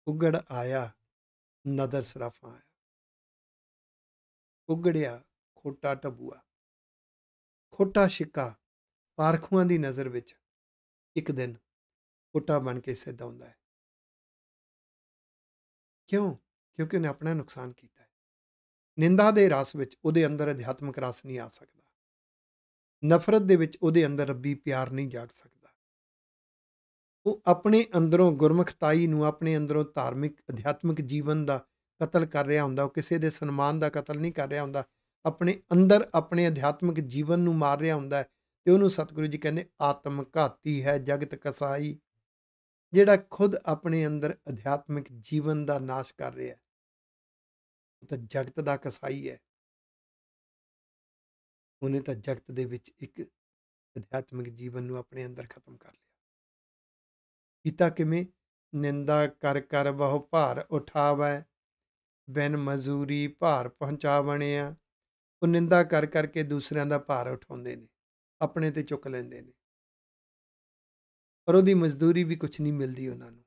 ਉਗੜ ਆਇਆ ਨਦਰ ਸਰਾਫਾ ਆਇਆ ਉਗੜਿਆ ਖੋਟਾ ਟਬੂਆ ਖੋਟਾ ਸ਼ਿਕਾ ਪਾਰਖੂਆਂ ਦੀ ਨਜ਼ਰ ਵਿੱਚ ਇੱਕ ਦਿਨ ਖੋਟਾ ਬਣ ਕੇ ਸਿੱਧ ਆਉਂਦਾ ਹੈ ਕਿਉਂ ਕਿਉਂਕਿ ਉਹਨੇ ਆਪਣਾ ਨੁਕਸਾਨ ਕੀਤਾ ਹੈ ਨਿੰਦਾ ਦੇ ਰਸ ਵਿੱਚ ਉਹਦੇ ਅੰਦਰ ਅਧਿਆਤਮਕ ਰਸ ਨਹੀਂ ਆ ਸਕਦਾ ਨਫ਼ਰਤ ਦੇ ਵਿੱਚ ਉਹਦੇ ਅੰਦਰ ਰੱਬੀ ਪਿਆਰ ਨਹੀਂ ਜਾਗ ਸਕਦਾ ਉਹ ਆਪਣੇ ਅੰਦਰੋਂ ਗੁਰਮਖਤਾਈ ਨੂੰ ਆਪਣੇ ਅੰਦਰੋਂ ਧਾਰਮਿਕ ਅਧਿਆਤਮਿਕ ਜੀਵਨ ਦਾ ਕਤਲ ਕਰ ਰਿਹਾ ਹੁੰਦਾ ਉਹ ਕਿਸੇ ਦੇ ਸਨਮਾਨ ਦਾ ਕਤਲ ਨਹੀਂ ਕਰ ਰਿਹਾ ਹੁੰਦਾ ਆਪਣੇ ਅੰਦਰ ਆਪਣੇ ਅਧਿਆਤਮਿਕ ਜੀਵਨ ਨੂੰ ਮਾਰ ਰਿਹਾ ਹੁੰਦਾ ਤੇ ਉਹਨੂੰ ਸਤਿਗੁਰੂ ਜੀ ਕਹਿੰਦੇ ਆਤਮ ਘਾਤੀ ਹੈ ਜਗਤ ਕਸਾਈ ਜਿਹੜਾ ਖੁਦ ਆਪਣੇ ਅੰਦਰ ਅਧਿਆਤਮਿਕ ਜੀਵਨ ਦਾ ਨਾਸ਼ ਕਰ ਰਿਹਾ ਹੈ ਉਹ ਤਾਂ ਜਗਤ ਦਾ ਕਸਾਈ ਹੈ ਉਹਨੇ ਤਾਂ ਜਗਤ ਦੇ ਵਿੱਚ ਇੱਕ ਅਧਿਆਤਮਿਕ ਜੀਵਨ ਨੂੰ ਆਪਣੇ ਅੰਦਰ ਖਤਮ ਕਰ ਲਿਆ ਕੀਤਾ ਕਿਵੇਂ ਨਿੰਦਾ ਕਰ ਕਰ ਬਹੁ ਭਾਰ ਉਠਾਵੈ ਬਿਨ ਮਜ਼ੂਰੀ ਭਾਰ ਪਹੁੰਚਾ ਬਣਿਆ ਉਹ ਨਿੰਦਾ ਕਰ ਕਰਕੇ ਦੂਸਰਿਆਂ ਦਾ ਭਾਰ ਉਠਾਉਂਦੇ ਨੇ ਆਪਣੇ ਤੇ ਚੁੱਕ ਲੈਂਦੇ ਨੇ ਪਰ ਉਹਦੀ ਮਜ਼ਦੂਰੀ ਵੀ ਕੁਝ ਨਹੀਂ ਮਿਲਦੀ ਉਹਨਾਂ ਨੂੰ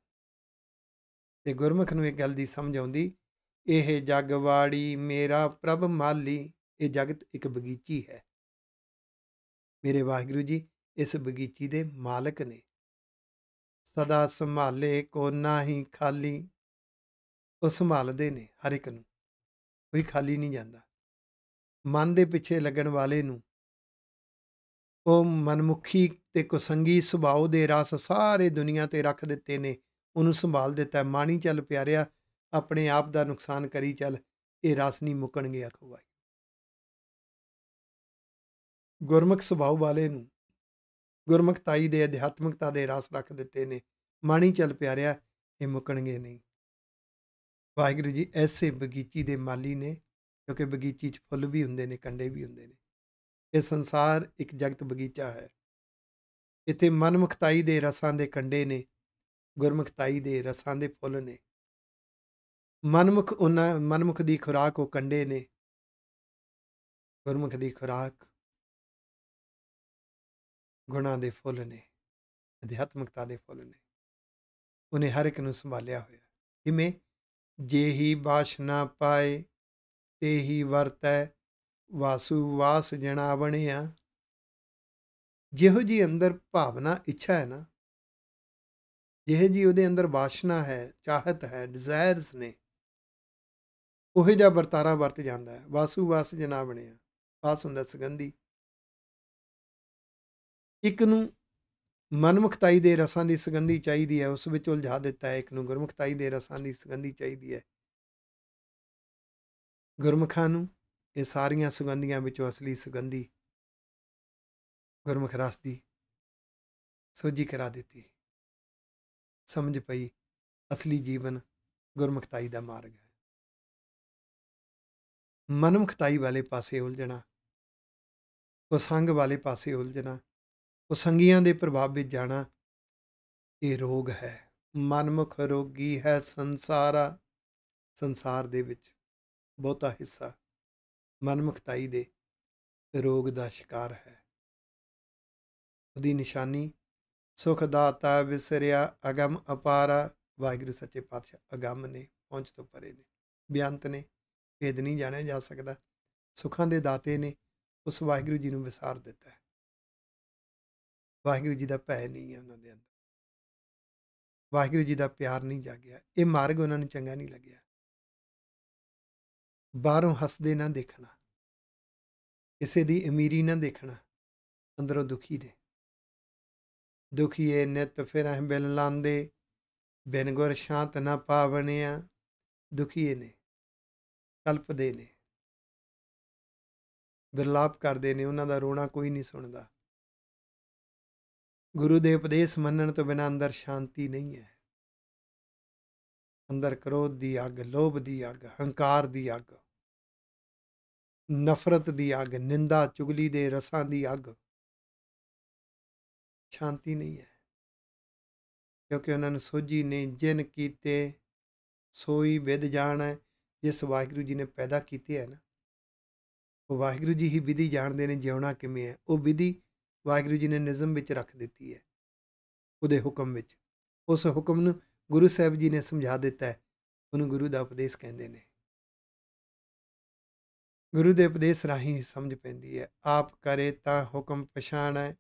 ਤੇ ਗੁਰਮਖ ਨੂੰ ਇਹ ਗੱਲ ਦੀ ਸਮਝ ਆਉਂਦੀ ਇਹ ਜਗਵਾੜੀ ਮੇਰਾ ਪ੍ਰਭ ਮਾਲੀ ਇਹ ਜਗਤ ਇੱਕ ਬਗੀਚੀ ਹੈ ਮੇਰੇ ਵਾਹਿਗੁਰੂ ਜੀ ਇਸ ਬਗੀਚੀ ਦੇ ਮਾਲਕ ਨੇ ਸਦਾ ਸੰਭਾਲੇ ਕੋ ਨਾਹੀ ਖਾਲੀ ਉਹ ਸੰਭਾਲਦੇ ਨੇ ਹਰ ਇੱਕ ਨੂੰ ਕੋਈ ਖਾਲੀ ਨਹੀਂ ਜਾਂਦਾ ਮਨ ਦੇ ਪਿੱਛੇ ਲੱਗਣ ਵਾਲੇ ਨੂੰ ਉਹ ਮਨਮੁਖੀ ਤੇ ਕੁਸੰਗੀ ਸੁਭਾਅ ਦੇ ਰਸ ਸਾਰੇ ਦੁਨੀਆ ਤੇ ਰੱਖ ਦਿੱਤੇ ਨੇ ਉਹਨੂੰ ਸੰਭਾਲ ਦਿੱਤਾ ਮਾਣੀ ਚੱਲ ਪਿਆਰਿਆ ਆਪਣੇ ਆਪ ਦਾ ਨੁਕਸਾਨ ਕਰੀ ਚੱਲ ਇਹ ਰਸ ਨਹੀਂ ਮੁਕਣਗੇ ਆਖੋ ਗੁਰਮਖ ਗੁਰਮੁਖ ਸੁਭਾਅ ਵਾਲੇ ਨੂੰ ਗੁਰਮੁਖਤਾਈ ਦੇ ਅਧਿਆਤਮਿਕਤਾ ਦੇ ਰਸ ਰੱਖ ਦਿੱਤੇ ਨੇ ਮਾਣੀ ਚੱਲ ਪਿਆਰਿਆ ਇਹ ਮੁਕਣਗੇ ਨਹੀਂ ਵਾਹਿਗੁਰੂ ਜੀ ਐਸੇ ਬਗੀਚੀ ਦੇ ਮਾਲੀ ਨੇ ਕਿਉਂਕਿ ਬਗੀਚੀ 'ਚ ਫੁੱਲ ਵੀ ਹੁੰਦੇ ਨੇ ਕੰਡੇ ਵੀ ਹੁੰਦੇ ਨੇ ਇਹ ਸੰਸਾਰ ਇੱਕ ਜਗਤ ਬਗੀਚਾ ਹੈ ਇੱਥੇ ਮਨਮੁਖਤਾਈ ਦੇ ਰਸਾਂ ਦੇ ਕੰਡੇ ਨੇ ਗੁਰਮੁਖਤਾਈ ਦੇ ਰਸਾਂ ਦੇ ਫੁੱਲ ਨੇ ਮਨਮੁਖ ਉਹਨਾਂ ਮਨਮੁਖ ਦੀ ਖੁਰਾਕ ਉਹ ਕੰਡੇ ਨੇ ਗੁਰਮੁਖ ਦੀ ਖੁਰਾਕ ਗੁਣਾਂ ਦੇ ਫੁੱਲ ਨੇ ਅਧਿਆਤਮਿਕਤਾ ਦੇ ਫੁੱਲ ਨੇ ਉਹਨੇ ਹਰ ਇੱਕ ਨੂੰ ਸੰਭਾਲਿਆ ਹੋਇਆ ਕਿਵੇਂ ਜੇ ਹੀ ਬਾਸ਼ਨਾ ਪਾਏ ਤੇ ਹੀ ਵਰਤੈ ਵਾਸੂ ਵਾਸ ਜਣਾ ਬਣਿਆ ਜਿਹੋ ਜੀ ਅੰਦਰ ਭਾਵਨਾ ਇੱਛਾ ਹੈ ਨਾ ਜਿਹੇ ਜੀ ਉਹਦੇ ਅੰਦਰ ਬਾਸ਼ਨਾ ਹੈ ਚਾਹਤ ਹੈ ਡਿਜ਼ਾਇਰਸ ਨੇ ਉਹ ਜਿਹਾ ਵਰਤਾਰਾ ਵਰਤ ਜਾਂਦਾ ਹੈ ਵਾਸੂ ਵਾਸ ਜਣਾ ਬਣਿਆ ਵਾਸ ਹੁੰਦਾ ਸੁਗੰਧੀ ਇੱਕ ਨੂੰ ਮਨਮੁਖਤਾਈ ਦੇ ਰਸਾਂ ਦੀ ਸੁਗੰਧੀ ਚਾਹੀਦੀ ਹੈ ਉਸ ਵਿੱਚ ਉਲਝਾ ਦਿੱਤਾ ਹੈ ਇੱਕ ਨੂੰ ਗੁਰਮੁਖਤਾਈ ਦੇ ਰਸਾਂ ਦੀ ਸੁਗੰਧੀ ਚਾਹੀਦੀ ਹੈ ਗੁਰਮਖਾਂ ਨੂੰ ਇਹ ਸਾਰੀਆਂ ਸੁਗੰਧੀਆਂ ਵਿੱਚੋਂ ਅਸਲੀ ਸੁਗੰਧੀ ਗੁਰਮਖ ਰਸ ਦੀ ਸੋਝੀ ਕਰਾ ਦਿੱਤੀ ਸਮਝ ਪਈ ਅਸਲੀ ਜੀਵਨ ਗੁਰਮੁਖਤਾਈ ਦਾ ਮਾਰਗ ਹੈ ਮਨਮੁਖਤਾਈ ਵਾਲੇ ਪਾਸੇ ਉਲਝਣਾ ਉਹ ਸੰਗ ਵਾਲੇ ਪਾਸੇ ਉਲਝਣਾ ਉਸੰਗੀਆਂ ਦੇ ਪ੍ਰਭਾਵ ਵਿੱਚ ਜਾਣਾ ਇਹ ਰੋਗ ਹੈ ਮਨਮੁਖ ਰੋਗੀ ਹੈ ਸੰਸਾਰਾ ਸੰਸਾਰ ਦੇ ਵਿੱਚ ਬਹੁਤਾ ਹਿੱਸਾ ਮਨਮੁਖਤਾਈ ਦੇ ਰੋਗ ਦਾ ਸ਼ਿਕਾਰ ਹੈ ਉਹਦੀ ਨਿਸ਼ਾਨੀ ਸੁਖ ਦਾਤਾ ਵਿਸਰਿਆ ਅਗਮ ਅਪਾਰਾ ਵਾਹਿਗੁਰੂ ਸੱਚੇ ਪਾਤਸ਼ਾਹ ਅਗਮ ਨੇ ਪਹੁੰਚ ਤੋਂ ਪਰੇ ਨੇ ਬਿਆੰਤ ਨੇ ਭੇਦ ਨਹੀਂ ਜਾਣਿਆ ਜਾ ਸਕਦਾ ਸੁਖਾਂ ਦੇ ਦਾਤੇ ਨੇ ਉਸ ਵਾਹਿਗੁਰੂ ਜੀ ਨੂੰ ਵਿਸਾਰ ਦਿੱਤਾ ਹੈ ਵਾਹਿਗੁਰੂ ਜੀ ਦਾ ਭੈ ਨਹੀਂ ਹੈ ਉਹਨਾਂ ਦੇ ਅੰਦਰ ਵਾਹਿਗੁਰੂ ਜੀ ਦਾ ਪਿਆਰ ਨਹੀਂ ਜਾਗਿਆ ਇਹ ਮਾਰਗ ਉਹਨਾਂ ਨੂੰ ਚੰਗਾ ਨਹੀਂ ਲੱਗਿਆ ਬਾਹਰੋਂ ਹੱਸਦੇ ਨਾ ਦੇਖਣਾ ਕਿਸੇ ਦੀ ਅਮੀਰੀ ਨਾ ਦੇਖਣਾ ਅੰਦਰੋਂ ਦੁਖੀ ਦੇ ਦੁਖੀ ਏ ਨਿਤ ਫਿਰ ਅਹ ਬਿਲ ਲਾਂਦੇ ਬਿਨ ਗੁਰ ਸ਼ਾਂਤ ਨਾ ਪਾਵਣਿਆ ਦੁਖੀਏ ਨੇ ਕਲਪਦੇ ਨੇ ਬਿਰਲਾਪ ਕਰਦੇ ਨੇ ਉਹਨਾਂ ਦਾ ਰੋਣਾ ਕੋਈ ਨਹੀਂ ਸੁਣਦਾ ਗੁਰੂ ਦੇ ਉਪਦੇਸ਼ ਮੰਨਣ ਤੋਂ ਬਿਨਾਂ ਅੰਦਰ ਸ਼ਾਂਤੀ ਨਹੀਂ ਹੈ ਅੰਦਰ ਕ੍ਰੋਧ ਦੀ ਅੱਗ ਲੋਭ ਦੀ ਅੱਗ ਹੰਕਾਰ ਦੀ ਅੱਗ ਨਫ਼ਰਤ ਦੀ ਅੱਗ ਨਿੰਦਾ ਚੁਗਲੀ ਦੇ ਰਸਾਂ ਦੀ ਅੱਗ ਸ਼ਾਂਤੀ ਨਹੀਂ ਹੈ ਕਿਉਂਕਿ ਉਹਨਾਂ ਨੂੰ ਸੋਝੀ ਨੇ ਜਿਨ ਕੀਤੇ ਸੋਈ ਵਿਦ ਜਾਣਾ ਜਿਸ ਵਾਹਿਗੁਰੂ ਜੀ ਨੇ ਪੈਦਾ ਕੀਤੇ ਹੈ ਨਾ ਉਹ ਵਾਹਿਗੁਰੂ ਜੀ ਹੀ ਵਿਧੀ ਜਾਣਦੇ ਨੇ ਜਿਉਣਾ ਕਿਵੇਂ ਹੈ ਉਹ ਵਿਧੀ ਵਾਹਿਗੁਰੂ ਜੀ ਨੇ ਨਿਜ਼ਮ ਵਿੱਚ ਰੱਖ ਦਿੱਤੀ ਹੈ ਉਹਦੇ ਹੁਕਮ ਵਿੱਚ ਉਸ ਹੁਕਮ ਨੂੰ ਗੁਰੂ ਸਾਹਿਬ ਜੀ ਨੇ ਸਮਝਾ ਦਿੱਤਾ ਹੈ ਉਹਨੂੰ ਗੁਰੂ ਦਾ ਉਪਦੇਸ਼ ਕਹਿੰਦੇ ਨੇ ਗੁਰੂ ਦੇ ਉਪਦੇਸ਼ ਰਾਹੀਂ ਸਮਝ ਪੈਂਦੀ ਹੈ ਆਪ ਕਰੇ ਤਾਂ ਹੁਕਮ ਪਛਾਣੈ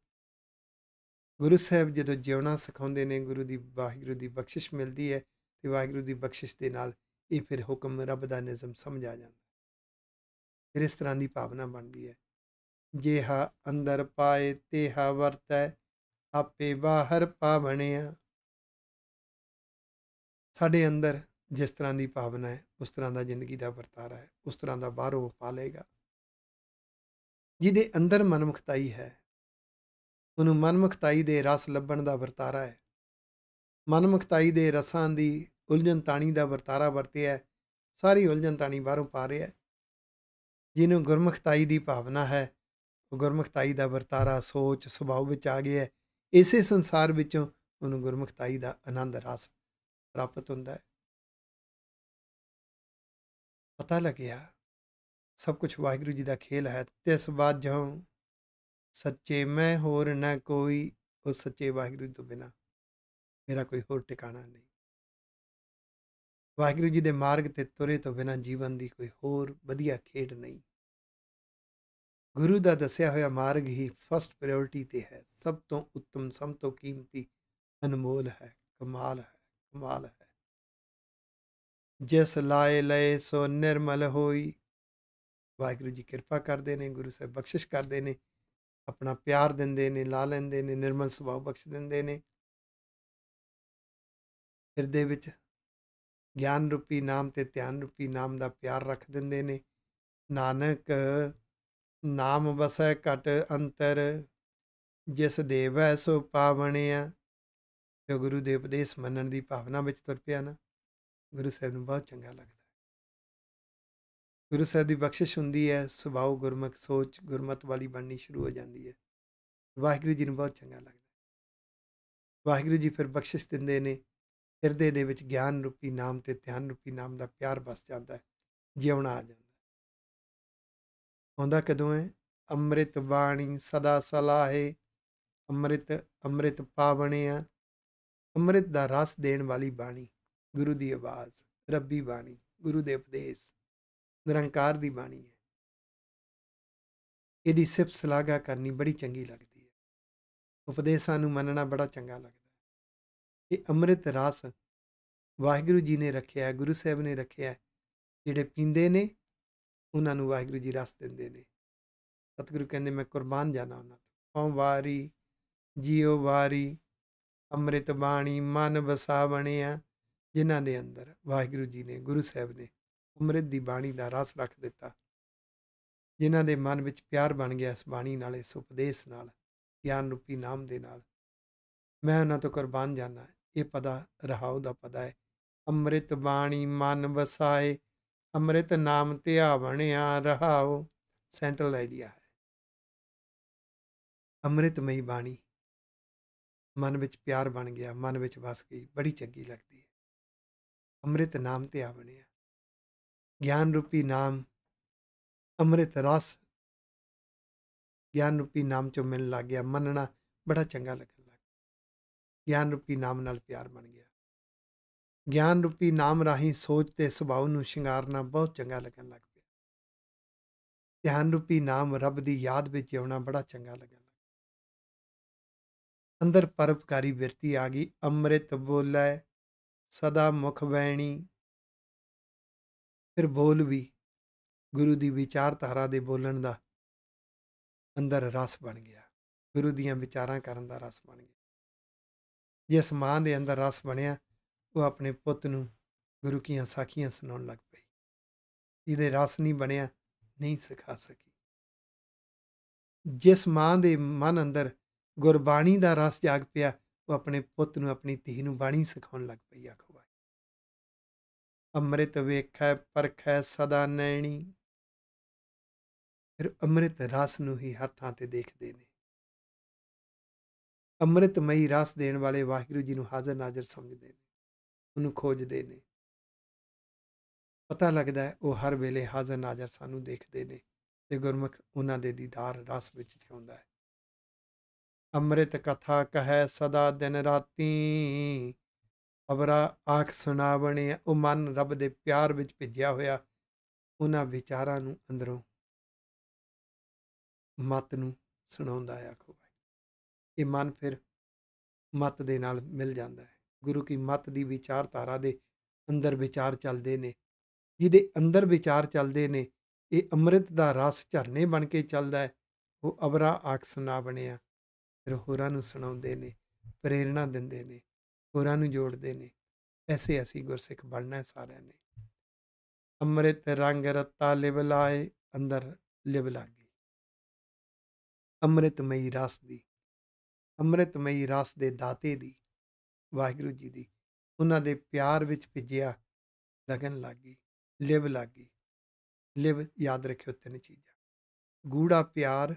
ਗੁਰੂ ਸਾਹਿਬ ਜਦੋਂ ਜਿਉਣਾ ਸਿਖਾਉਂਦੇ ਨੇ ਗੁਰੂ ਦੀ ਵਾਹਿਗੁਰੂ ਦੀ ਬਖਸ਼ਿਸ਼ ਮਿਲਦੀ ਹੈ ਤੇ ਵਾਹਿਗੁਰੂ ਦੀ ਬਖਸ਼ਿਸ਼ ਦੇ ਨਾਲ ਇਹ ਫਿਰ ਹੁਕਮ ਰੱਬ ਦਾ ਨਿਜ਼ਮ ਸਮਝ ਆ ਜਾਂਦਾ ਫਿਰ ਇਸ ਤਰ੍ਹਾਂ ਦੀ ਭਾਵਨਾ ਬਣਦੀ ਹੈ ਜਿਹਾ ਅੰਦਰ ਪਾਏ ਤੇਹਾ ਵਰਤੈ ਆਪੇ ਬਾਹਰ ਪਾਵਣਿਆ ਸਾਡੇ ਅੰਦਰ ਜਿਸ ਤਰ੍ਹਾਂ ਦੀ ਭਾਵਨਾ ਹੈ ਉਸ ਤਰ੍ਹਾਂ ਦਾ ਜ਼ਿੰਦਗੀ ਦਾ ਵਰਤਾਰਾ ਹੈ ਉਸ ਤਰ੍ਹਾਂ ਦਾ ਉਹ ਪਾ ਲਏਗਾ ਜਿਹਦੇ ਅੰਦਰ ਮਨਮੁਖਤਾਈ ਹੈ ਉਹਨੂੰ ਮਨਮੁਖਤਾਈ ਦੇ ਰਸ ਲੱਭਣ ਦਾ ਵਰਤਾਰਾ ਹੈ ਮਨਮੁਖਤਾਈ ਦੇ ਰਸਾਂ ਦੀ ਉਲਝਣ ਤਾਣੀ ਦਾ ਵਰਤਾਰਾ ਵਰਤਿਆ ਸਾਰੀ ਉਲਝਣ ਤਾਣੀ ਬਾਹਰੋਂ ਪਾ ਰਿਹਾ ਜਿਹਨੂੰ ਗੁਰਮੁਖਤਾਈ ਦੀ ਭਾਵਨਾ ਹੈ ਗੁਰਮੁਖਤਾਈ ਦਾ ਵਰਤਾਰਾ ਸੋਚ ਸੁਭਾਅ ਵਿੱਚ ਆ ਗਿਆ ਹੈ ਇਸੇ ਸੰਸਾਰ ਵਿੱਚੋਂ ਉਹਨੂੰ ਗੁਰਮੁਖਤਾਈ ਦਾ ਆਨੰਦ ਰਸ ਪ੍ਰਾਪਤ ਹੁੰਦਾ ਹੈ ਪਤਾ ਲੱਗਿਆ ਸਭ ਕੁਝ ਵਾਹਿਗੁਰੂ ਜੀ ਦਾ ਖੇਲ ਹੈ ਤਿਸ ਬਾਦ ਜਉ ਸੱਚੇ ਮੈਂ ਹੋਰ ਨਾ ਕੋਈ ਉਹ ਸੱਚੇ ਵਾਹਿਗੁਰੂ ਤੋਂ ਬਿਨਾ ਮੇਰਾ ਕੋਈ ਹੋਰ ਟਿਕਾਣਾ ਨਹੀਂ ਵਾਹਿਗੁਰੂ ਜੀ ਦੇ ਮਾਰਗ ਤੇ ਤੁਰੇ ਤੋਂ ਬਿਨਾ ਜੀਵਨ ਦੀ ਕੋਈ ਹੋਰ ਵਧੀਆ ਖੇਡ ਨਹੀਂ ਗੁਰੂ ਦਾ ਦੱਸਿਆ ਹੋਇਆ ਮਾਰਗ ਹੀ ਫਸਟ ਪ੍ਰਾਇੋਰਟੀ ਤੇ ਹੈ ਸਭ ਤੋਂ ਉੱਤਮ ਸਭ ਤੋਂ ਕੀਮਤੀ ਅਨਮੋਲ ਹੈ ਕਮਾਲ ਹੈ ਕਮਾਲ ਹੈ ਜਿਸ ਲਾਏ ਲਏ ਸੋ ਨਿਰਮਲ ਹੋਈ ਵਾਹਿਗੁਰੂ ਜੀ ਕਿਰਪਾ ਕਰਦੇ ਨੇ ਗੁਰੂ ਸਾਹਿਬ ਬਖਸ਼ਿਸ਼ ਕਰਦੇ ਨੇ ਆਪਣਾ ਪਿਆਰ ਦਿੰਦੇ ਨੇ ਲਾ ਲੈਂਦੇ ਨੇ ਨਿਰਮਲ ਸੁਭਾਅ ਬਖਸ਼ ਦਿੰਦੇ ਨੇ ਹਿਰਦੇ ਵਿੱਚ ਗਿਆਨ ਰੂਪੀ ਨਾਮ ਤੇ ਧਿਆਨ ਰੂਪੀ ਨਾਮ ਦਾ ਪਿਆਰ ਰੱਖ ਦਿੰਦੇ ਨੇ ਨਾਨਕ ਨਾਮ ਵਸੈ ਘਟ ਅੰਤਰ ਜਿਸ ਦੇਵੈ ਸੋ ਪਾਵਣਿਆ ਜੋ ਗੁਰੂ ਦੇ ਉਪਦੇਸ਼ ਮੰਨਣ ਦੀ ਭਾਵਨਾ ਵਿੱਚ ਤੁਰ ਪਿਆ ਨਾ ਗੁਰੂ ਸਾਹਿਬ ਨੂੰ ਬਹੁਤ ਚੰਗਾ ਲੱਗਦਾ ਗੁਰੂ ਸਾਹਿਬ ਦੀ ਬਖਸ਼ਿਸ਼ ਹੁੰਦੀ ਹੈ ਸੁਭਾਉ ਗੁਰਮੁਖ ਸੋਚ ਗੁਰਮਤ ਵਾਲੀ ਬਣਨੀ ਸ਼ੁਰੂ ਹੋ ਜਾਂਦੀ ਹੈ ਵਾਹਿਗੁਰੂ ਜੀ ਨੂੰ ਬਹੁਤ ਚੰਗਾ ਲੱਗਦਾ ਵਾਹਿਗੁਰੂ ਜੀ ਫਿਰ ਬਖਸ਼ਿਸ਼ ਦਿੰਦੇ ਨੇ ਹਿਰਦੇ ਦੇ ਵਿੱਚ ਗਿਆਨ ਰੂਪੀ ਨਾਮ ਤੇ ਧਿਆਨ ਰੂਪੀ ਨਾਮ ਦਾ ਪਿਆਰ ਵਸ ਜਾਂਦਾ ਹੈ ਜਿਉਣਾ ਆ ਜਾਂਦਾ ਹੁੰਦਾ ਕਦੋਂ ਹੈ ਅੰਮ੍ਰਿਤ ਬਾਣੀ ਸਦਾ ਸਲਾਹੇ ਅੰਮ੍ਰਿਤ ਅੰਮ੍ਰਿਤ ਪਾਵਣਿਆ ਅੰਮ੍ਰਿਤ ਦਾ ਰਸ ਦੇਣ ਵਾਲੀ ਬਾਣੀ ਗੁਰੂ ਦੀ ਆਵਾਜ਼ ਰੱਬੀ ਬਾਣੀ ਗੁਰੂ ਦੇ ਉਪਦੇਸ਼ ਨਿਰੰਕਾਰ ਦੀ ਬਾਣੀ ਹੈ ਇਹਦੀ ਸਿਫਤ ਸਲਾਗਾ ਕਰਨੀ ਬੜੀ ਚੰਗੀ ਲੱਗਦੀ ਹੈ ਉਪਦੇਸ਼ਾਂ ਨੂੰ ਮੰਨਣਾ ਬੜਾ ਚੰਗਾ ਲੱਗਦਾ ਹੈ ਇਹ ਅੰਮ੍ਰਿਤ ਰਸ ਵਾਹਿਗੁਰੂ ਜੀ ਨੇ ਰੱਖਿਆ ਗੁਰੂ ਸਾਹਿਬ ਨੇ ਰੱਖਿਆ ਜਿਹੜੇ ਪੀਂਦੇ ਨੇ ਉਹਨਾਂ ਨੂੰ ਵਾਹਿਗੁਰੂ ਜੀ ਰਸ ਦਿੰਦੇ ਨੇ ਸਤਿਗੁਰੂ ਕਹਿੰਦੇ ਮੈਂ ਕੁਰਬਾਨ ਜਾਣਾ ਉਹਨਾਂ ਤੋਂ ਹਉ ਵਾਰੀ ਜੀਉ ਵਾਰੀ ਅੰਮ੍ਰਿਤ ਬਾਣੀ ਮਨ ਵਸਾ ਬਣਿਆ ਜਿਨ੍ਹਾਂ ਦੇ ਅੰਦਰ ਵਾਹਿਗੁਰੂ ਜੀ ਨੇ ਗੁਰੂ ਸਾਹਿਬ ਨੇ ਅੰਮ੍ਰਿਤ ਦੀ ਬਾਣੀ ਦਾ ਰਸ ਰੱਖ ਦਿੱਤਾ ਜਿਨ੍ਹਾਂ ਦੇ ਮਨ ਵਿੱਚ ਪਿਆਰ ਬਣ ਗਿਆ ਇਸ ਬਾਣੀ ਨਾਲ ਇਸ ਉਪਦੇਸ਼ ਨਾਲ ਗਿਆਨ ਰੂਪੀ ਨਾਮ ਦੇ ਨਾਲ ਮੈਂ ਉਹਨਾਂ ਤੋਂ ਕੁਰਬਾਨ ਜਾਣਾ ਇਹ ਪਦਾ ਰਹਾਉ ਦਾ ਪਦਾ ਹੈ ਅੰਮ੍ਰਿਤ ਬਾਣੀ ਮਨ ਵਸਾਏ ਅੰਮ੍ਰਿਤ ਨਾਮ ਧਿਆਵਣਿਆ ਰਹਾਉ ਸੈਂਟਰਲ ਆਈਡੀਆ ਹੈ ਅੰਮ੍ਰਿਤਮਈ ਬਾਣੀ ਮਨ ਵਿੱਚ ਪਿਆਰ ਬਣ ਗਿਆ ਮਨ ਵਿੱਚ ਵਸ ਗਈ ਬੜੀ ਚੰਗੀ ਲੱਗਦੀ ਹੈ ਅੰਮ੍ਰਿਤ ਨਾਮ ਧਿਆਵਣਿਆ ਗਿਆਨ ਰੂਪੀ ਨਾਮ ਅੰਮ੍ਰਿਤ ਰਸ ਗਿਆਨ ਰੂਪੀ ਨਾਮ ਚੋਂ ਮਿਲਣ ਲੱਗ ਗਿਆ ਮੰਨਣਾ ਬੜਾ ਚੰਗਾ ਲੱਗਣ ਲੱਗ ਗਿਆਨ ਰੂਪੀ ਨਾਮ ਨਾਲ ਪਿਆਰ ਬਣ ਗਿਆ ਗਿਆਨ ਰੂਪੀ ਨਾਮ ਰਾਹੀਂ ਸੋਚ ਤੇ ਸੁਭਾਅ ਨੂੰ ਸ਼ਿੰਗਾਰਨਾ ਬਹੁਤ ਚੰਗਾ ਲੱਗਣ ਲੱਗ ਪਿਆ ਧਿਆਨ ਰੂਪੀ ਨਾਮ ਰੱਬ ਦੀ ਯਾਦ ਵਿੱਚ ਆਉਣਾ ਬੜਾ ਚੰਗਾ ਲੱਗਣ ਪਿਆ ਅੰਦਰ ਪਰਪਕਾਰੀ ਬਿਰਤੀ ਆ ਗਈ ਅੰਮ੍ਰਿਤ ਬੋਲੇ ਸਦਾ ਮੁਖ ਬੈਣੀ ਫਿਰ ਬੋਲ ਵੀ ਗੁਰੂ ਦੀ ਵਿਚਾਰ ਧਾਰਾ ਦੇ ਬੋਲਣ ਦਾ ਅੰਦਰ ਰਸ ਬਣ ਗਿਆ ਗੁਰੂ ਦੀਆਂ ਵਿਚਾਰਾਂ ਕਰਨ ਦਾ ਰਸ ਬਣ ਗਿਆ ਜਿਸ ਮਾਂ ਦੇ ਅੰਦਰ ਰਸ ਬਣਿਆ ਉਹ ਆਪਣੇ ਪੁੱਤ ਨੂੰ ਗੁਰੂ ਕੀਆਂ ਸਾਖੀਆਂ ਸੁਣਾਉਣ ਲੱਗ ਪਈ ਇਹਦੇ ਰਸ ਨਹੀਂ ਬਣਿਆ ਨਹੀਂ ਸਿਖਾ ਸਕੀ ਜਿਸ ਮਾਂ ਦੇ ਮਨ ਅੰਦਰ ਗੁਰਬਾਣੀ ਦਾ ਰਸ ਜਾਗ ਪਿਆ ਉਹ ਆਪਣੇ ਪੁੱਤ ਨੂੰ ਆਪਣੀ ਧੀ ਨੂੰ ਬਾਣੀ ਸਿਖਾਉਣ ਲੱਗ ਪਈ ਬਾਣੀ ਅੰਮ੍ਰਿਤ ਵੇਖੈ ਪਰਖੈ ਸਦਾ ਨੈਣੀ ਫਿਰ ਅੰਮ੍ਰਿਤ ਰਸ ਨੂੰ ਹੀ ਹਰ ਥਾਂ ਤੇ ਦੇਖਦੇ ਨੇ ਅੰਮ੍ਰਿਤਮਈ ਰਸ ਦੇਣ ਵਾਲੇ ਵਾਹਿਗੁਰੂ ਜੀ ਨੂੰ ਹਾਜ਼ਰ ਨਾਜ਼ਰ ਸਮਝਦੇ ਨੇ ਉਹਨੂੰ ਖੋਜਦੇ ਨੇ ਪਤਾ ਲੱਗਦਾ ਹੈ ਉਹ ਹਰ ਵੇਲੇ ਹਾਜ਼ਰ ਨਾਜ਼ਰ ਸਾਨੂੰ ਦੇਖਦੇ ਨੇ ਤੇ ਗੁਰਮੁਖ ਉਹਨਾਂ ਦੇ ਦੀਦਾਰ ਰਸ ਵਿੱਚ ਜਿਉਂਦਾ ਹੈ ਅੰਮ੍ਰਿਤ ਕਥਾ ਕਹੈ ਸਦਾ ਦਿਨ ਰਾਤੀ ਅਬਰਾ ਆਖ ਸੁਣਾਵਣੀ ਉਹ ਮਨ ਰੱਬ ਦੇ ਪਿਆਰ ਵਿੱਚ ਭਿੱਜਿਆ ਹੋਇਆ ਉਹਨਾਂ ਵਿਚਾਰਾਂ ਨੂੰ ਅੰਦਰੋਂ ਮਤ ਨੂੰ ਸੁਣਾਉਂਦਾ ਆਖੋ ਇਹ ਮਨ ਫਿਰ ਮਤ ਦੇ ਨਾਲ ਮਿਲ ਜਾਂਦਾ ਹੈ ਗੁਰੂ ਕੀ ਮਤ ਦੀ ਵਿਚਾਰਧਾਰਾ ਦੇ ਅੰਦਰ ਵਿਚਾਰ ਚੱਲਦੇ ਨੇ ਜਿਹਦੇ ਅੰਦਰ ਵਿਚਾਰ ਚੱਲਦੇ ਨੇ ਇਹ ਅੰਮ੍ਰਿਤ ਦਾ ਰਸ ਝਰਨੇ ਬਣ ਕੇ ਚੱਲਦਾ ਹੈ ਉਹ ਅਬਰਾ ਆਕਸ ਨਾ ਬਣਿਆ ਫਿਰ ਹੋਰਾਂ ਨੂੰ ਸੁਣਾਉਂਦੇ ਨੇ ਪ੍ਰੇਰਣਾ ਦਿੰਦੇ ਨੇ ਹੋਰਾਂ ਨੂੰ ਜੋੜਦੇ ਨੇ ਐਸੇ ਅਸੀਂ ਗੁਰਸਿੱਖ ਬਣਨਾ ਹੈ ਸਾਰਿਆਂ ਨੇ ਅੰਮ੍ਰਿਤ ਰੰਗ ਰਤਾ ਲਾਏ ਅੰਦਰ ਲਿਵ ਲਾਗੀ ਅੰਮ੍ਰਿਤਮਈ ਰਸ ਦੀ ਅੰਮ੍ਰਿਤਮਈ ਰਸ ਦੇ ਦਾਤੇ ਦੀ ਵਾਹਿਗੁਰੂ ਜੀ ਦੀ ਉਹਨਾਂ ਦੇ ਪਿਆਰ ਵਿੱਚ ਭਿੱਜਿਆ ਲਗਨ ਲੱਗੀ ਲਿਵ ਲੱਗੀ ਲਿਵ ਯਾਦ ਰੱਖਿਓ ਤਿੰਨ ਚੀਜ਼ਾਂ ਗੂੜਾ ਪਿਆਰ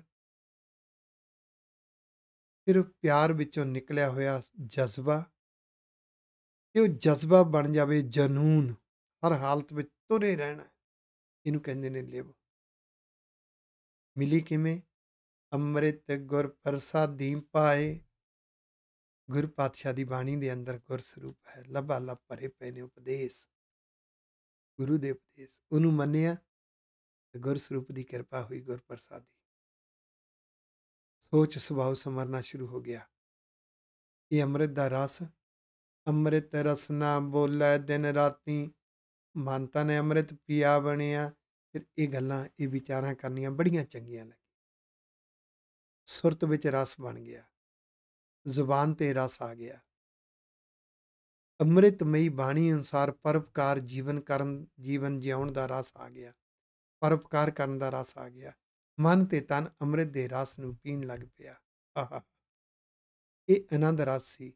ਫਿਰ ਪਿਆਰ ਵਿੱਚੋਂ ਨਿਕਲਿਆ ਹੋਇਆ ਜਜ਼ਬਾ ਤੇ ਉਹ ਜਜ਼ਬਾ ਬਣ ਜਾਵੇ ਜਨੂਨ ਹਰ ਹਾਲਤ ਵਿੱਚ ਤੁਰੇ ਰਹਿਣਾ ਇਹਨੂੰ ਕਹਿੰਦੇ ਨੇ ਲਿਵ ਮਿਲੀ ਕਿਵੇਂ ਅੰਮ੍ਰਿਤ ਗੁਰ ਪ੍ਰਸਾਦੀ ਪਾਏ ਗੁਰ ਪਾਤਸ਼ਾਹ ਦੀ ਬਾਣੀ ਦੇ ਅੰਦਰ ਗੁਰ ਸਰੂਪ ਹੈ ਲਬਾ ਲਬ ਭਰੇ ਪਏ ਨੇ ਉਪਦੇਸ਼ ਗੁਰੂ ਦੇ ਉਪਦੇਸ਼ ਉਹਨੂੰ ਮੰਨਿਆ ਤੇ ਗੁਰ ਸਰੂਪ ਦੀ ਕਿਰਪਾ ਹੋਈ ਗੁਰ ਪ੍ਰਸਾਦੀ ਸੋਚ ਸੁਭਾਅ ਸਮਰਨਾ ਸ਼ੁਰੂ ਹੋ ਗਿਆ ਇਹ ਅੰਮ੍ਰਿਤ ਦਾ ਰਸ ਅੰਮ੍ਰਿਤ ਰਸ ਨਾ ਬੋਲੇ ਦਿਨ ਰਾਤੀ ਮਾਨਤਾ ਨੇ ਅੰਮ੍ਰਿਤ ਪੀਆ ਬਣਿਆ ਫਿਰ ਇਹ ਗੱਲਾਂ ਇਹ ਵਿਚਾਰਾਂ ਕਰਨੀਆਂ ਬੜੀਆਂ ਚੰਗੀਆਂ ਲੱਗੀਆਂ ਸੁਰਤ ਵਿੱਚ ਰਸ ਬਣ ਗਿਆ ਜ਼ੁਬਾਨ ਤੇ ਰਸ ਆ ਗਿਆ ਅੰਮ੍ਰਿਤਮਈ ਬਾਣੀ ਅਨੁਸਾਰ ਪਰਪਕਾਰ ਜੀਵਨ ਕਰਮ ਜੀਵਨ ਜਿਉਣ ਦਾ ਰਸ ਆ ਗਿਆ ਪਰਪਕਾਰ ਕਰਨ ਦਾ ਰਸ ਆ ਗਿਆ ਮਨ ਤੇ ਤਨ ਅੰਮ੍ਰਿਤ ਦੇ ਰਸ ਨੂੰ ਪੀਣ ਲੱਗ ਪਿਆ ਆਹਾ ਇਹ ਆਨੰਦ ਰਸ ਸੀ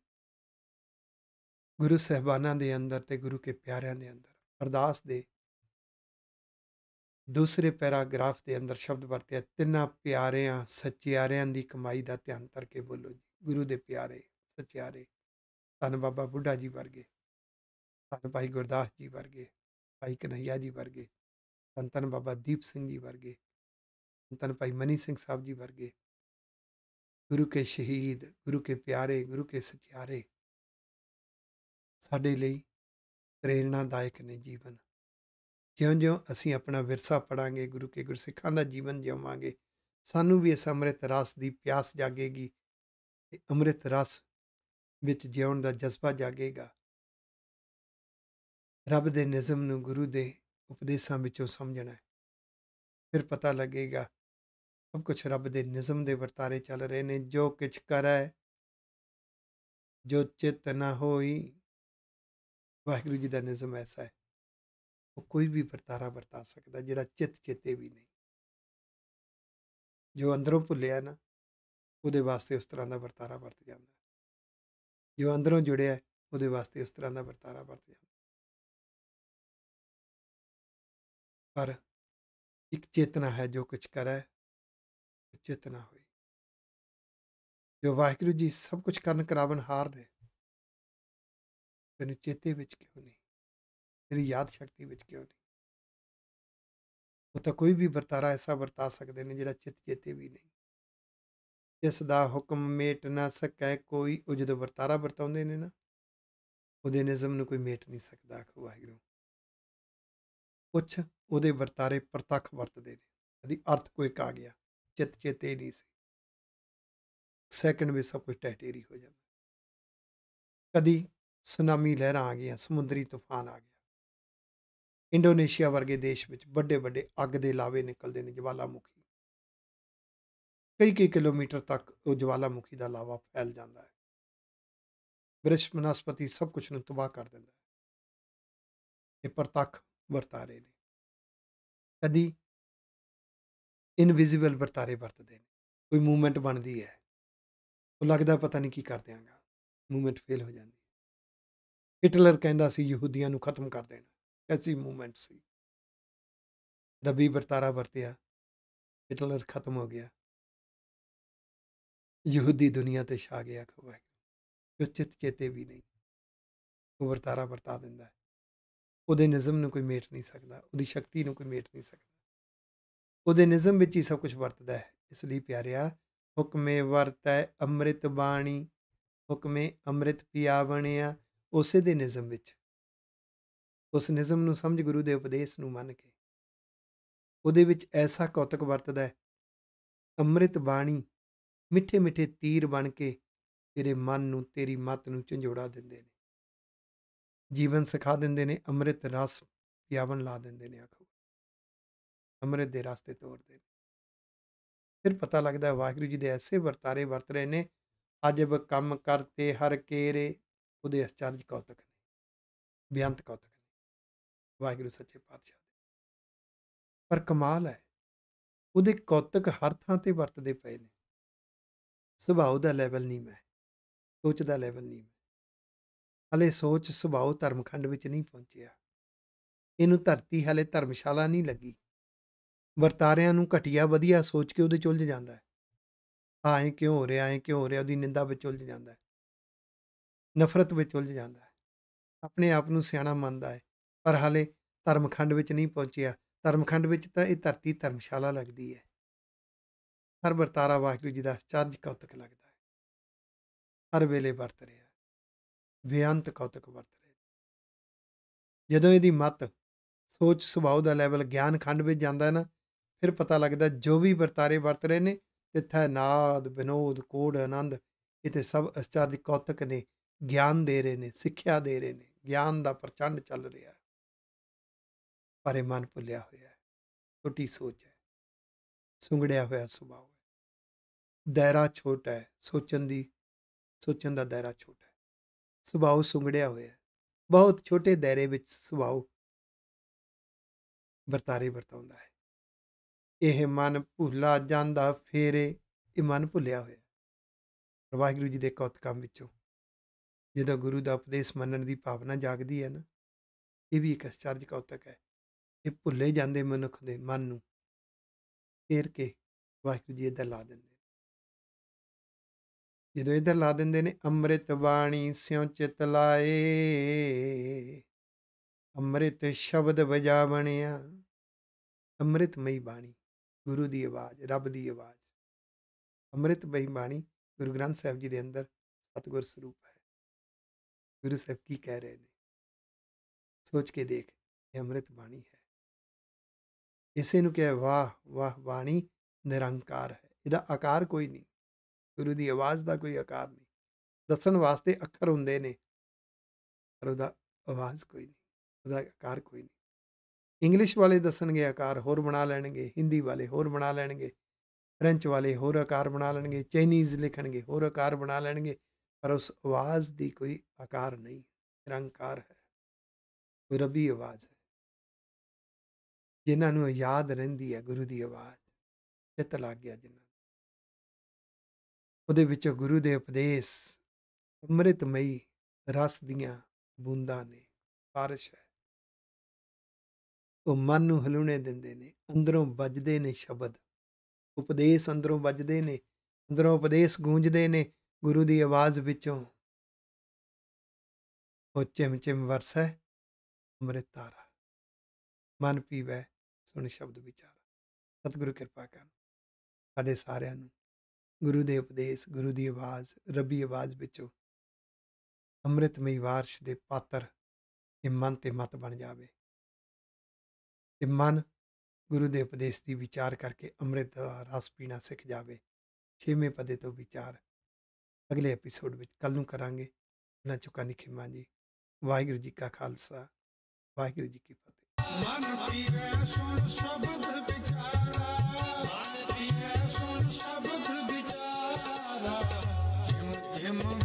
ਗੁਰੂ ਸਹਿਬਾਨਾਂ ਦੇ ਅੰਦਰ ਤੇ ਗੁਰੂ ਕੇ ਪਿਆਰਿਆਂ ਦੇ ਅੰਦਰ ਅਰਦਾਸ ਦੇ ਦੂਸਰੇ ਪੈਰਾਗ੍ਰਾਫ ਦੇ ਅੰਦਰ ਸ਼ਬਦ ਵਰਤਿਆ ਤਿੰਨਾ ਪਿਆਰਿਆਂ ਸੱਚਿਆਰਿਆਂ ਦੀ ਕਮਾਈ ਦਾ ਧਿਆਨ ਕਰਕੇ ਬੋਲੋ ਗੁਰੂ ਦੇ ਪਿਆਰੇ ਸਚਿਆਰੇ ਧੰਨ ਬਾਬਾ ਬੁੱਢਾ ਜੀ ਵਰਗੇ ਧੰਨ ਭਾਈ ਗੁਰਦਾਸ ਜੀ ਵਰਗੇ ਭਾਈ ਕਨਈਆ ਜੀ ਵਰਗੇ ਸੰਤਨ ਬਾਬਾ ਦੀਪ ਸਿੰਘ ਜੀ ਵਰਗੇ ਸੰਤਨ ਭਾਈ ਮਨੀ ਸਿੰਘ ਸਾਹਿਬ ਜੀ ਵਰਗੇ ਗੁਰੂ ਕੇ ਸ਼ਹੀਦ ਗੁਰੂ ਕੇ ਪਿਆਰੇ ਗੁਰੂ ਕੇ ਸਚਿਆਰੇ ਸਾਡੇ ਲਈ ਪ੍ਰੇਰਣਾਦਾਇਕ ਨੇ ਜੀਵਨ ਜਿਉਂ-ਜਿਉਂ ਅਸੀਂ ਆਪਣਾ ਵਿਰਸਾ ਪੜਾਂਗੇ ਗੁਰੂ ਕੇ ਗੁਰਸਿੱਖਾਂ ਦਾ ਜੀਵਨ ਜਿਵਾਂਗੇ ਸਾਨੂੰ ਵੀ ਇਸ ਅੰਮ੍ਰਿਤ ਰਸ ਦੀ ਪਿਆਸ ਜਾਗੇਗੀ ਤੇ ਅੰਮ੍ਰਿਤ ਰਸ ਵਿੱਚ ਜਿਉਣ ਦਾ ਜਜ਼ਬਾ ਜਾਗੇਗਾ ਰੱਬ ਦੇ ਨਿਜ਼ਮ ਨੂੰ ਗੁਰੂ ਦੇ ਉਪਦੇਸ਼ਾਂ ਵਿੱਚੋਂ ਸਮਝਣਾ ਹੈ ਫਿਰ ਪਤਾ ਲੱਗੇਗਾ ਸਭ ਕੁਝ ਰੱਬ ਦੇ ਨਿਜ਼ਮ ਦੇ ਵਰਤਾਰੇ ਚੱਲ ਰਹੇ ਨੇ ਜੋ ਕਿਛ ਕਰੈ ਜੋ ਚਿਤ ਨਾ ਹੋਈ ਵਾਹਿਗੁਰੂ ਜੀ ਦਾ ਨਿਜ਼ਮ ਐਸਾ ਹੈ ਉਹ ਕੋਈ ਵੀ ਵਰਤਾਰਾ ਵਰਤਾ ਸਕਦਾ ਜਿਹੜਾ ਚਿਤ ਚੇਤੇ ਵੀ ਨਹੀਂ ਜੋ ਅੰਦਰੋਂ ਭੁੱਲਿਆ ਨਾ ਉਹਦੇ ਵਾਸਤੇ ਉਸ ਤਰ੍ਹਾਂ ਦਾ ਵਰਤਾਰਾ ਵਰਤ ਜਾਂਦਾ ਜੋ ਅੰਦਰੋਂ ਜੁੜਿਆ ਉਹਦੇ ਵਾਸਤੇ ਉਸ ਤਰ੍ਹਾਂ ਦਾ ਵਰਤਾਰਾ ਵਰਤ ਜਾਂਦਾ ਪਰ ਇੱਕ ਚੇਤਨਾ ਹੈ ਜੋ ਕੁਝ ਕਰੇ ਚੇਤਨਾ ਹੋਈ ਜੋ ਵਾਹਿਗੁਰੂ ਜੀ ਸਭ ਕੁਝ ਕਰਨ ਕਰਾਵਨ ਹਾਰ ਦੇ ਤੈਨੂੰ ਚੇਤੇ ਵਿੱਚ ਕਿਉਂ ਨਹੀਂ ਤੇਰੀ ਯਾਦ ਸ਼ਕਤੀ ਵਿੱਚ ਕਿਉਂ ਨਹੀਂ ਉਹ ਤਾਂ ਕੋਈ ਵੀ ਵਰਤਾਰਾ ਐਸਾ ਵਰਤਾ ਸਕਦੇ ਨੇ ਜਿਹੜਾ ਚਿਤ ਚੇਤੇ ਵੀ ਨਹੀਂ ਇਸ ਦਾ ਹੁਕਮ ਮੇਟ ਨਾ ਸਕੈ ਕੋਈ ਉਜਦ ਵਰਤਾਰਾ ਵਰਤਾਉਂਦੇ ਨੇ ਨਾ ਉਹਦੇ ਨਿਜ਼ਮ ਨੂੰ ਕੋਈ ਮੇਟ ਨਹੀਂ ਸਕਦਾ ਆਖ ਵਾਹਿਗੁਰੂ ਕੁਛ ਉਹਦੇ ਵਰਤਾਰੇ ਪ੍ਰਤੱਖ ਵਰਤਦੇ ਨੇ ਅਦੀ ਅਰਥ ਕੋਈ ਕਾ ਗਿਆ ਚਿਤ ਚੇਤੇ ਨਹੀਂ ਸੀ ਸੈਕਿੰਡ ਵਿੱਚ ਸਭ ਕੁਝ ਟਹਿਟੇਰੀ ਹੋ ਜਾਂਦਾ ਕਦੀ ਸੁਨਾਮੀ ਲਹਿਰਾਂ ਆ ਗਈਆਂ ਸਮੁੰਦਰੀ ਤੂਫਾਨ ਆ ਗਿਆ ਇੰਡੋਨੇਸ਼ੀਆ ਵਰਗੇ ਦੇਸ਼ ਵਿੱਚ ਵੱਡੇ ਵੱਡੇ ਅੱਗ ਦੇ ਲਾਵੇ ਨਿਕਲਦੇ ਨੇ ਮੁਖ ਕਈ ਕਈ ਕਿਲੋਮੀਟਰ ਤੱਕ ਉਹ ਜਵਾਲਾਮੁਖੀ ਦਾ ਲਾਵਾ ਫੈਲ ਜਾਂਦਾ ਹੈ ਬ੍ਰਿਸ਼ ਮਨਸਪਤੀ ਸਭ ਕੁਝ ਨੂੰ ਤਬਾਹ ਕਰ ਦਿੰਦਾ ਹੈ ਇਹ ਪ੍ਰਤੱਖ ਵਰਤਾਰੇ ਨੇ ਕਦੀ ਇਨਵਿਜ਼ੀਬਲ ਵਰਤਾਰੇ ਵਰਤਦੇ ਨੇ ਕੋਈ ਮੂਵਮੈਂਟ ਬਣਦੀ ਹੈ ਉਹ ਲੱਗਦਾ ਪਤਾ ਨਹੀਂ ਕੀ ਕਰ ਦਿਆਂਗਾ ਮੂਵਮੈਂਟ ਫੇਲ ਹੋ ਜਾਂਦੀ ਹੈ ਹਿਟਲਰ ਕਹਿੰਦਾ ਸੀ ਯਹੂਦੀਆਂ ਨੂੰ ਖਤਮ ਕਰ ਦੇਣਾ ਐਸੀ ਮੂਵਮੈਂਟ ਸੀ ਰਬੀ ਵਰਤਾਰਾ ਵਰਤਿਆ ਹਿਟਲਰ ਖਤਮ ਹੋ ਗਿਆ ਯਹੂਦੀ ਦੁਨੀਆ ਤੇ ਛਾ ਗਿਆ ਖਵਾ ਜੋ ਚਿਤ ਵੀ ਨਹੀਂ ਉਹ ਵਰਤਾਰਾ ਵਰਤਾ ਦਿੰਦਾ ਹੈ ਉਹਦੇ ਨਿਜ਼ਮ ਨੂੰ ਕੋਈ ਮੇਟ ਨਹੀਂ ਸਕਦਾ ਉਹਦੀ ਸ਼ਕਤੀ ਨੂੰ ਕੋਈ ਮੇਟ ਨਹੀਂ ਸਕਦਾ ਉਹਦੇ ਨਿਜ਼ਮ ਵਿੱਚ ਹੀ ਸਭ ਕੁਝ ਵਰਤਦਾ ਹੈ ਇਸ ਲਈ ਪਿਆਰਿਆ ਹੁਕਮੇ ਵਰਤੈ ਅੰਮ੍ਰਿਤ ਬਾਣੀ ਹੁਕਮੇ ਅੰਮ੍ਰਿਤ ਬਣਿਆ ਉਸੇ ਦੇ ਨਿਜ਼ਮ ਵਿੱਚ ਉਸ ਨਿਜ਼ਮ ਨੂੰ ਸਮਝ ਗੁਰੂ ਦੇ ਉਪਦੇਸ਼ ਨੂੰ ਮੰਨ ਕੇ ਉਹਦੇ ਵਿੱਚ ਐਸਾ ਕੌਤਕ ਵਰਤਦਾ ਹੈ ਅੰਮ੍ਰਿਤ ਬਾਣੀ ਮਿੱਠੇ ਮਿੱਠੇ ਤੀਰ ਬਣ ਕੇ ਤੇਰੇ ਮਨ ਨੂੰ ਤੇਰੀ ਮਤ ਨੂੰ ਝੰਜੋੜਾ ਦਿੰਦੇ ਨੇ ਜੀਵਨ ਸਿਖਾ ਦਿੰਦੇ ਨੇ ਅੰਮ੍ਰਿਤ ਰਸ ਪਿਆਵਨ ਲਾ ਦਿੰਦੇ ਨੇ ਆਖੋ ਅੰਮ੍ਰਿਤ ਦੇ ਰਸਤੇ ਤੋਰਦੇ ਨੇ ਫਿਰ ਪਤਾ ਲੱਗਦਾ ਵਾਹਿਗੁਰੂ ਜੀ ਦੇ ਐਸੇ ਵਰਤਾਰੇ ਵਰਤ ਰਹੇ ਨੇ ਅਜਬ ਕੰਮ ਕਰਤੇ ਹਰ ਕੇਰੇ ਉਹਦੇ ਅਚਰਜ ਕੌਤਕ ਨੇ ਬਿਆੰਤ ਕੌਤਕ ਨੇ ਵਾਹਿਗੁਰੂ ਸੱਚੇ ਪਾਤਸ਼ਾਹ ਪਰ ਕਮਾਲ ਹੈ ਉਹਦੇ ਕੌਤਕ ਹਰ ਥਾਂ ਤੇ ਵਰਤਦੇ ਪਏ ਨੇ ਸੁਭਾਅ ਦਾ ਲੈਵਲ ਨਹੀਂ ਮੈਂ ਸੋਚ ਦਾ ਲੈਵਲ ਨਹੀਂ ਹਲੇ ਸੋਚ ਸੁਭਾਅ ਧਰਮਖੰਡ ਵਿੱਚ ਨਹੀਂ ਪਹੁੰਚਿਆ ਇਹਨੂੰ ਧਰਤੀ ਹਲੇ ਧਰਮਸ਼ਾਲਾ ਨਹੀਂ ਲੱਗੀ ਵਰਤਾਰਿਆਂ ਨੂੰ ਘਟਿਆ ਵਧੀਆ ਸੋਚ ਕੇ ਉਹਦੇ ਚੁਲਝ ਜਾਂਦਾ ਹੈ ਆਏ ਕਿਉਂ ਹੋ ਰਿਹਾ ਹੈ ਕਿਉਂ ਹੋ ਰਿਹਾ ਉਹਦੀ ਨਿੰਦਾ ਵਿੱਚ ਉਲਝ ਜਾਂਦਾ ਹੈ ਨਫ਼ਰਤ ਵਿੱਚ ਉਲਝ ਜਾਂਦਾ ਹੈ ਆਪਣੇ ਆਪ ਨੂੰ ਸਿਆਣਾ ਮੰਨਦਾ ਹੈ ਪਰ ਹਲੇ ਧਰਮਖੰਡ ਵਿੱਚ ਨਹੀਂ ਪਹੁੰਚਿਆ ਧਰਮਖੰਡ ਵਿੱਚ ਤਾਂ ਇਹ ਧਰਤੀ ਧਰਮਸ਼ਾਲਾ ਲੱਗਦੀ ਹੈ ਹਰ ਵਰਤਾਰਾ ਵਾਹਿਗੁਰੂ ਜੀ ਦਾ ਚਾਰਜ ਕੌਤਕ ਲੱਗਦਾ ਹੈ ਹਰ ਵੇਲੇ ਵਰਤ ਰਿਹਾ ਬੇਅੰਤ ਕੌਤਕ ਵਰਤ ਰਿਹਾ ਜਦੋਂ ਇਹਦੀ ਮਤ ਸੋਚ ਸੁਭਾਅ ਦਾ ਲੈਵਲ ਗਿਆਨ ਖੰਡ ਵਿੱਚ ਜਾਂਦਾ ਹੈ ਨਾ ਫਿਰ ਪਤਾ ਲੱਗਦਾ ਜੋ ਵੀ ਵਰਤਾਰੇ ਵਰਤ ਰਹੇ ਨੇ ਤਿੱਥੈ ਨਾਦ ਬਿਨੋਦ ਕੋੜ ਆਨੰਦ ਇਥੇ ਸਭ ਅਚਰਜ ਕੌਤਕ ਨੇ ਗਿਆਨ ਦੇ ਰਹੇ ਨੇ ਸਿੱਖਿਆ ਦੇ ਰਹੇ ਨੇ ਗਿਆਨ ਦਾ ਪ੍ਰਚੰਡ ਚੱਲ ਰਿਹਾ ਪਰ ਇਹ ਮਨ ਭੁੱਲਿਆ ਹੋਇਆ ਹੈ ਸੋਚ ਹੈ ਸੁੰਗੜਿਆ ਹੋਇਆ ਸੁਭਾਅ ਦਾਇਰਾ ਛੋਟਾ ਹੈ ਸੋਚਣ ਦੀ ਸੋਚਣ ਦਾ ਦਾਇਰਾ ਛੋਟਾ ਹੈ ਸੁਭਾਅ ਸੁੰਗੜਿਆ ਹੋਇਆ ਹੈ ਬਹੁਤ ਛੋਟੇ ਦਾਇਰੇ ਵਿੱਚ ਸੁਭਾਅ ਵਰਤਾਰੇ ਵਰਤਾਉਂਦਾ ਹੈ ਇਹ ਮਨ ਭੁੱਲਾ ਜਾਂਦਾ ਫੇਰੇ ਇਹ ਮਨ ਭੁੱਲਿਆ ਹੋਇਆ ਵਾਹਿਗੁਰੂ ਜੀ ਦੇ ਕੌਤਕਾਂ ਵਿੱਚੋਂ ਜਦੋਂ ਗੁਰੂ ਦਾ ਉਪਦੇਸ਼ ਮੰਨਣ ਦੀ ਭਾਵਨਾ ਜਾਗਦੀ ਹੈ ਨਾ ਇਹ ਵੀ ਇੱਕ ਅਸਚਾਰਜ ਕੌਤਕ ਹੈ ਇਹ ਭੁੱਲੇ ਜਾਂਦੇ ਮਨੁੱਖ ਦੇ ਮਨ ਨੂੰ ਫੇਰ ਕੇ ਵਾਹਿਗੁਰੂ ਜੀ ਇਹਦਾ ਲਾ ਦਿੰਦੇ ਜਦੋਂ ਇਧਰ ਲਾ ਦਿੰਦੇ ਨੇ ਅੰਮ੍ਰਿਤ ਬਾਣੀ ਸਿਉ ਚਿਤ ਲਾਏ ਅੰਮ੍ਰਿਤ ਸ਼ਬਦ ਵਜਾ ਬਣਿਆ ਅੰਮ੍ਰਿਤਮਈ ਬਾਣੀ ਗੁਰੂ ਦੀ ਆਵਾਜ਼ ਰੱਬ ਦੀ ਆਵਾਜ਼ ਅੰਮ੍ਰਿਤਮਈ ਬਾਣੀ ਗੁਰੂ ਗ੍ਰੰਥ ਸਾਹਿਬ ਜੀ ਦੇ ਅੰਦਰ ਸਤਗੁਰ ਸਰੂਪ ਹੈ ਗੁਰੂ ਸਾਹਿਬ ਕੀ ਕਹਿ ਰਹੇ ਨੇ ਸੋਚ ਕੇ ਦੇਖ ਇਹ ਅੰਮ੍ਰਿਤ ਬਾਣੀ ਹੈ ਇਸੇ ਨੂੰ ਕਹੇ ਵਾਹ ਵਾਹ ਬਾਣੀ ਨਿਰੰਕਾਰ ਹੈ ਇਹਦਾ ਆਕਾਰ ਕੋਈ ਨਹੀਂ ਗੁਰੂ ਦੀ ਆਵਾਜ਼ ਦਾ ਕੋਈ ਆਕਾਰ ਨਹੀਂ ਦੱਸਣ ਵਾਸਤੇ ਅੱਖਰ ਹੁੰਦੇ ਨੇ ਪਰ ਉਹਦਾ ਆਵਾਜ਼ ਕੋਈ ਨਹੀਂ ਉਹਦਾ ਆਕਾਰ ਕੋਈ ਨਹੀਂ ਇੰਗਲਿਸ਼ ਵਾਲੇ ਦੱਸਣਗੇ ਆਕਾਰ ਹੋਰ ਬਣਾ ਲੈਣਗੇ ਹਿੰਦੀ ਵਾਲੇ ਹੋਰ ਬਣਾ ਲੈਣਗੇ ਫ੍ਰੈਂਚ ਵਾਲੇ ਹੋਰ ਆਕਾਰ ਬਣਾ ਲੈਣਗੇ ਚਾਈਨੀਜ਼ ਲਿਖਣਗੇ ਹੋਰ ਆਕਾਰ ਬਣਾ ਲੈਣਗੇ ਪਰ ਉਸ ਆਵਾਜ਼ ਦੀ ਕੋਈ ਆਕਾਰ ਨਹੀਂ ਨਿਰੰਕਾਰ ਹੈ ਕੋਈ ਰੱਬੀ ਆਵਾਜ਼ ਹੈ ਜਿਨ੍ਹਾਂ ਨੂੰ ਯਾਦ ਰਹਿੰਦੀ ਹੈ ਗੁਰੂ ਦੀ ਆਵਾਜ਼ ਚਿੱਤ ਲੱਗ ਗਿਆ ਜਿਨ੍ਹਾਂ ਉਹਦੇ ਵਿੱਚ ਗੁਰੂ ਦੇ ਉਪਦੇਸ਼ ਅੰਮ੍ਰਿਤਮਈ ਰਸ ਦੀਆਂ ਬੂੰਦਾਂ ਨੇ بارش ਹੈ ਉਹ ਮਨ ਨੂੰ ਹਲੂਣੇ ਦਿੰਦੇ ਨੇ ਅੰਦਰੋਂ ਵੱਜਦੇ ਨੇ ਸ਼ਬਦ ਉਪਦੇਸ਼ ਅੰਦਰੋਂ ਵੱਜਦੇ ਨੇ ਅੰਦਰੋਂ ਉਪਦੇਸ਼ ਗੂੰਜਦੇ ਨੇ ਗੁਰੂ ਦੀ ਆਵਾਜ਼ ਵਿੱਚੋਂ ਉਹ ਚਿਮ ਵਰਸੈ ਅੰਮ੍ਰਿਤ ਤਾਰਾ ਮਨ ਪੀਵੇ ਸੁਣ ਸ਼ਬਦ ਵਿਚਾਰ ਸਤਿਗੁਰੂ ਕਿਰਪਾ ਕਰਨ ਸਾਡੇ ਸਾਰਿਆਂ ਨੂੰ ਗੁਰੂ ਦੇ ਉਪਦੇਸ਼ ਗੁਰੂ ਦੀ ਆਵਾਜ਼ ਰੱਬੀ ਆਵਾਜ਼ ਵਿੱਚੋਂ ਅੰਮ੍ਰਿਤਮਈ ਵਾਰਸ਼ ਦੇ ਪਾਤਰ ਇਹ ਮਨ ਤੇ ਮਤ ਬਣ ਜਾਵੇ ਤੇ ਮਨ ਗੁਰੂ ਦੇ ਉਪਦੇਸ਼ ਦੀ ਵਿਚਾਰ ਕਰਕੇ ਅੰਮ੍ਰਿਤ ਦਾ ਰਸ ਪੀਣਾ ਸਿੱਖ ਜਾਵੇ ਛੇਵੇਂ ਪਦੇ ਤੋਂ ਵਿਚਾਰ ਅਗਲੇ ਐਪੀਸੋਡ ਵਿੱਚ ਕੱਲ ਨੂੰ ਕਰਾਂਗੇ ਨਾ ਚੁੱਕਾਂ ਦੀ ਖਿਮਾ ਜੀ ਵਾਹਿਗੁਰੂ ਜੀ ਕਾ ਖਾਲਸਾ ਵਾਹਿਗੁਰੂ ਜੀ ਕੀ ਫਤਿਹ ਮਨ ਪੀਵੇ ਸੁਣ ਸ਼ਬਦ ਵਿਚਾਰਾ amor.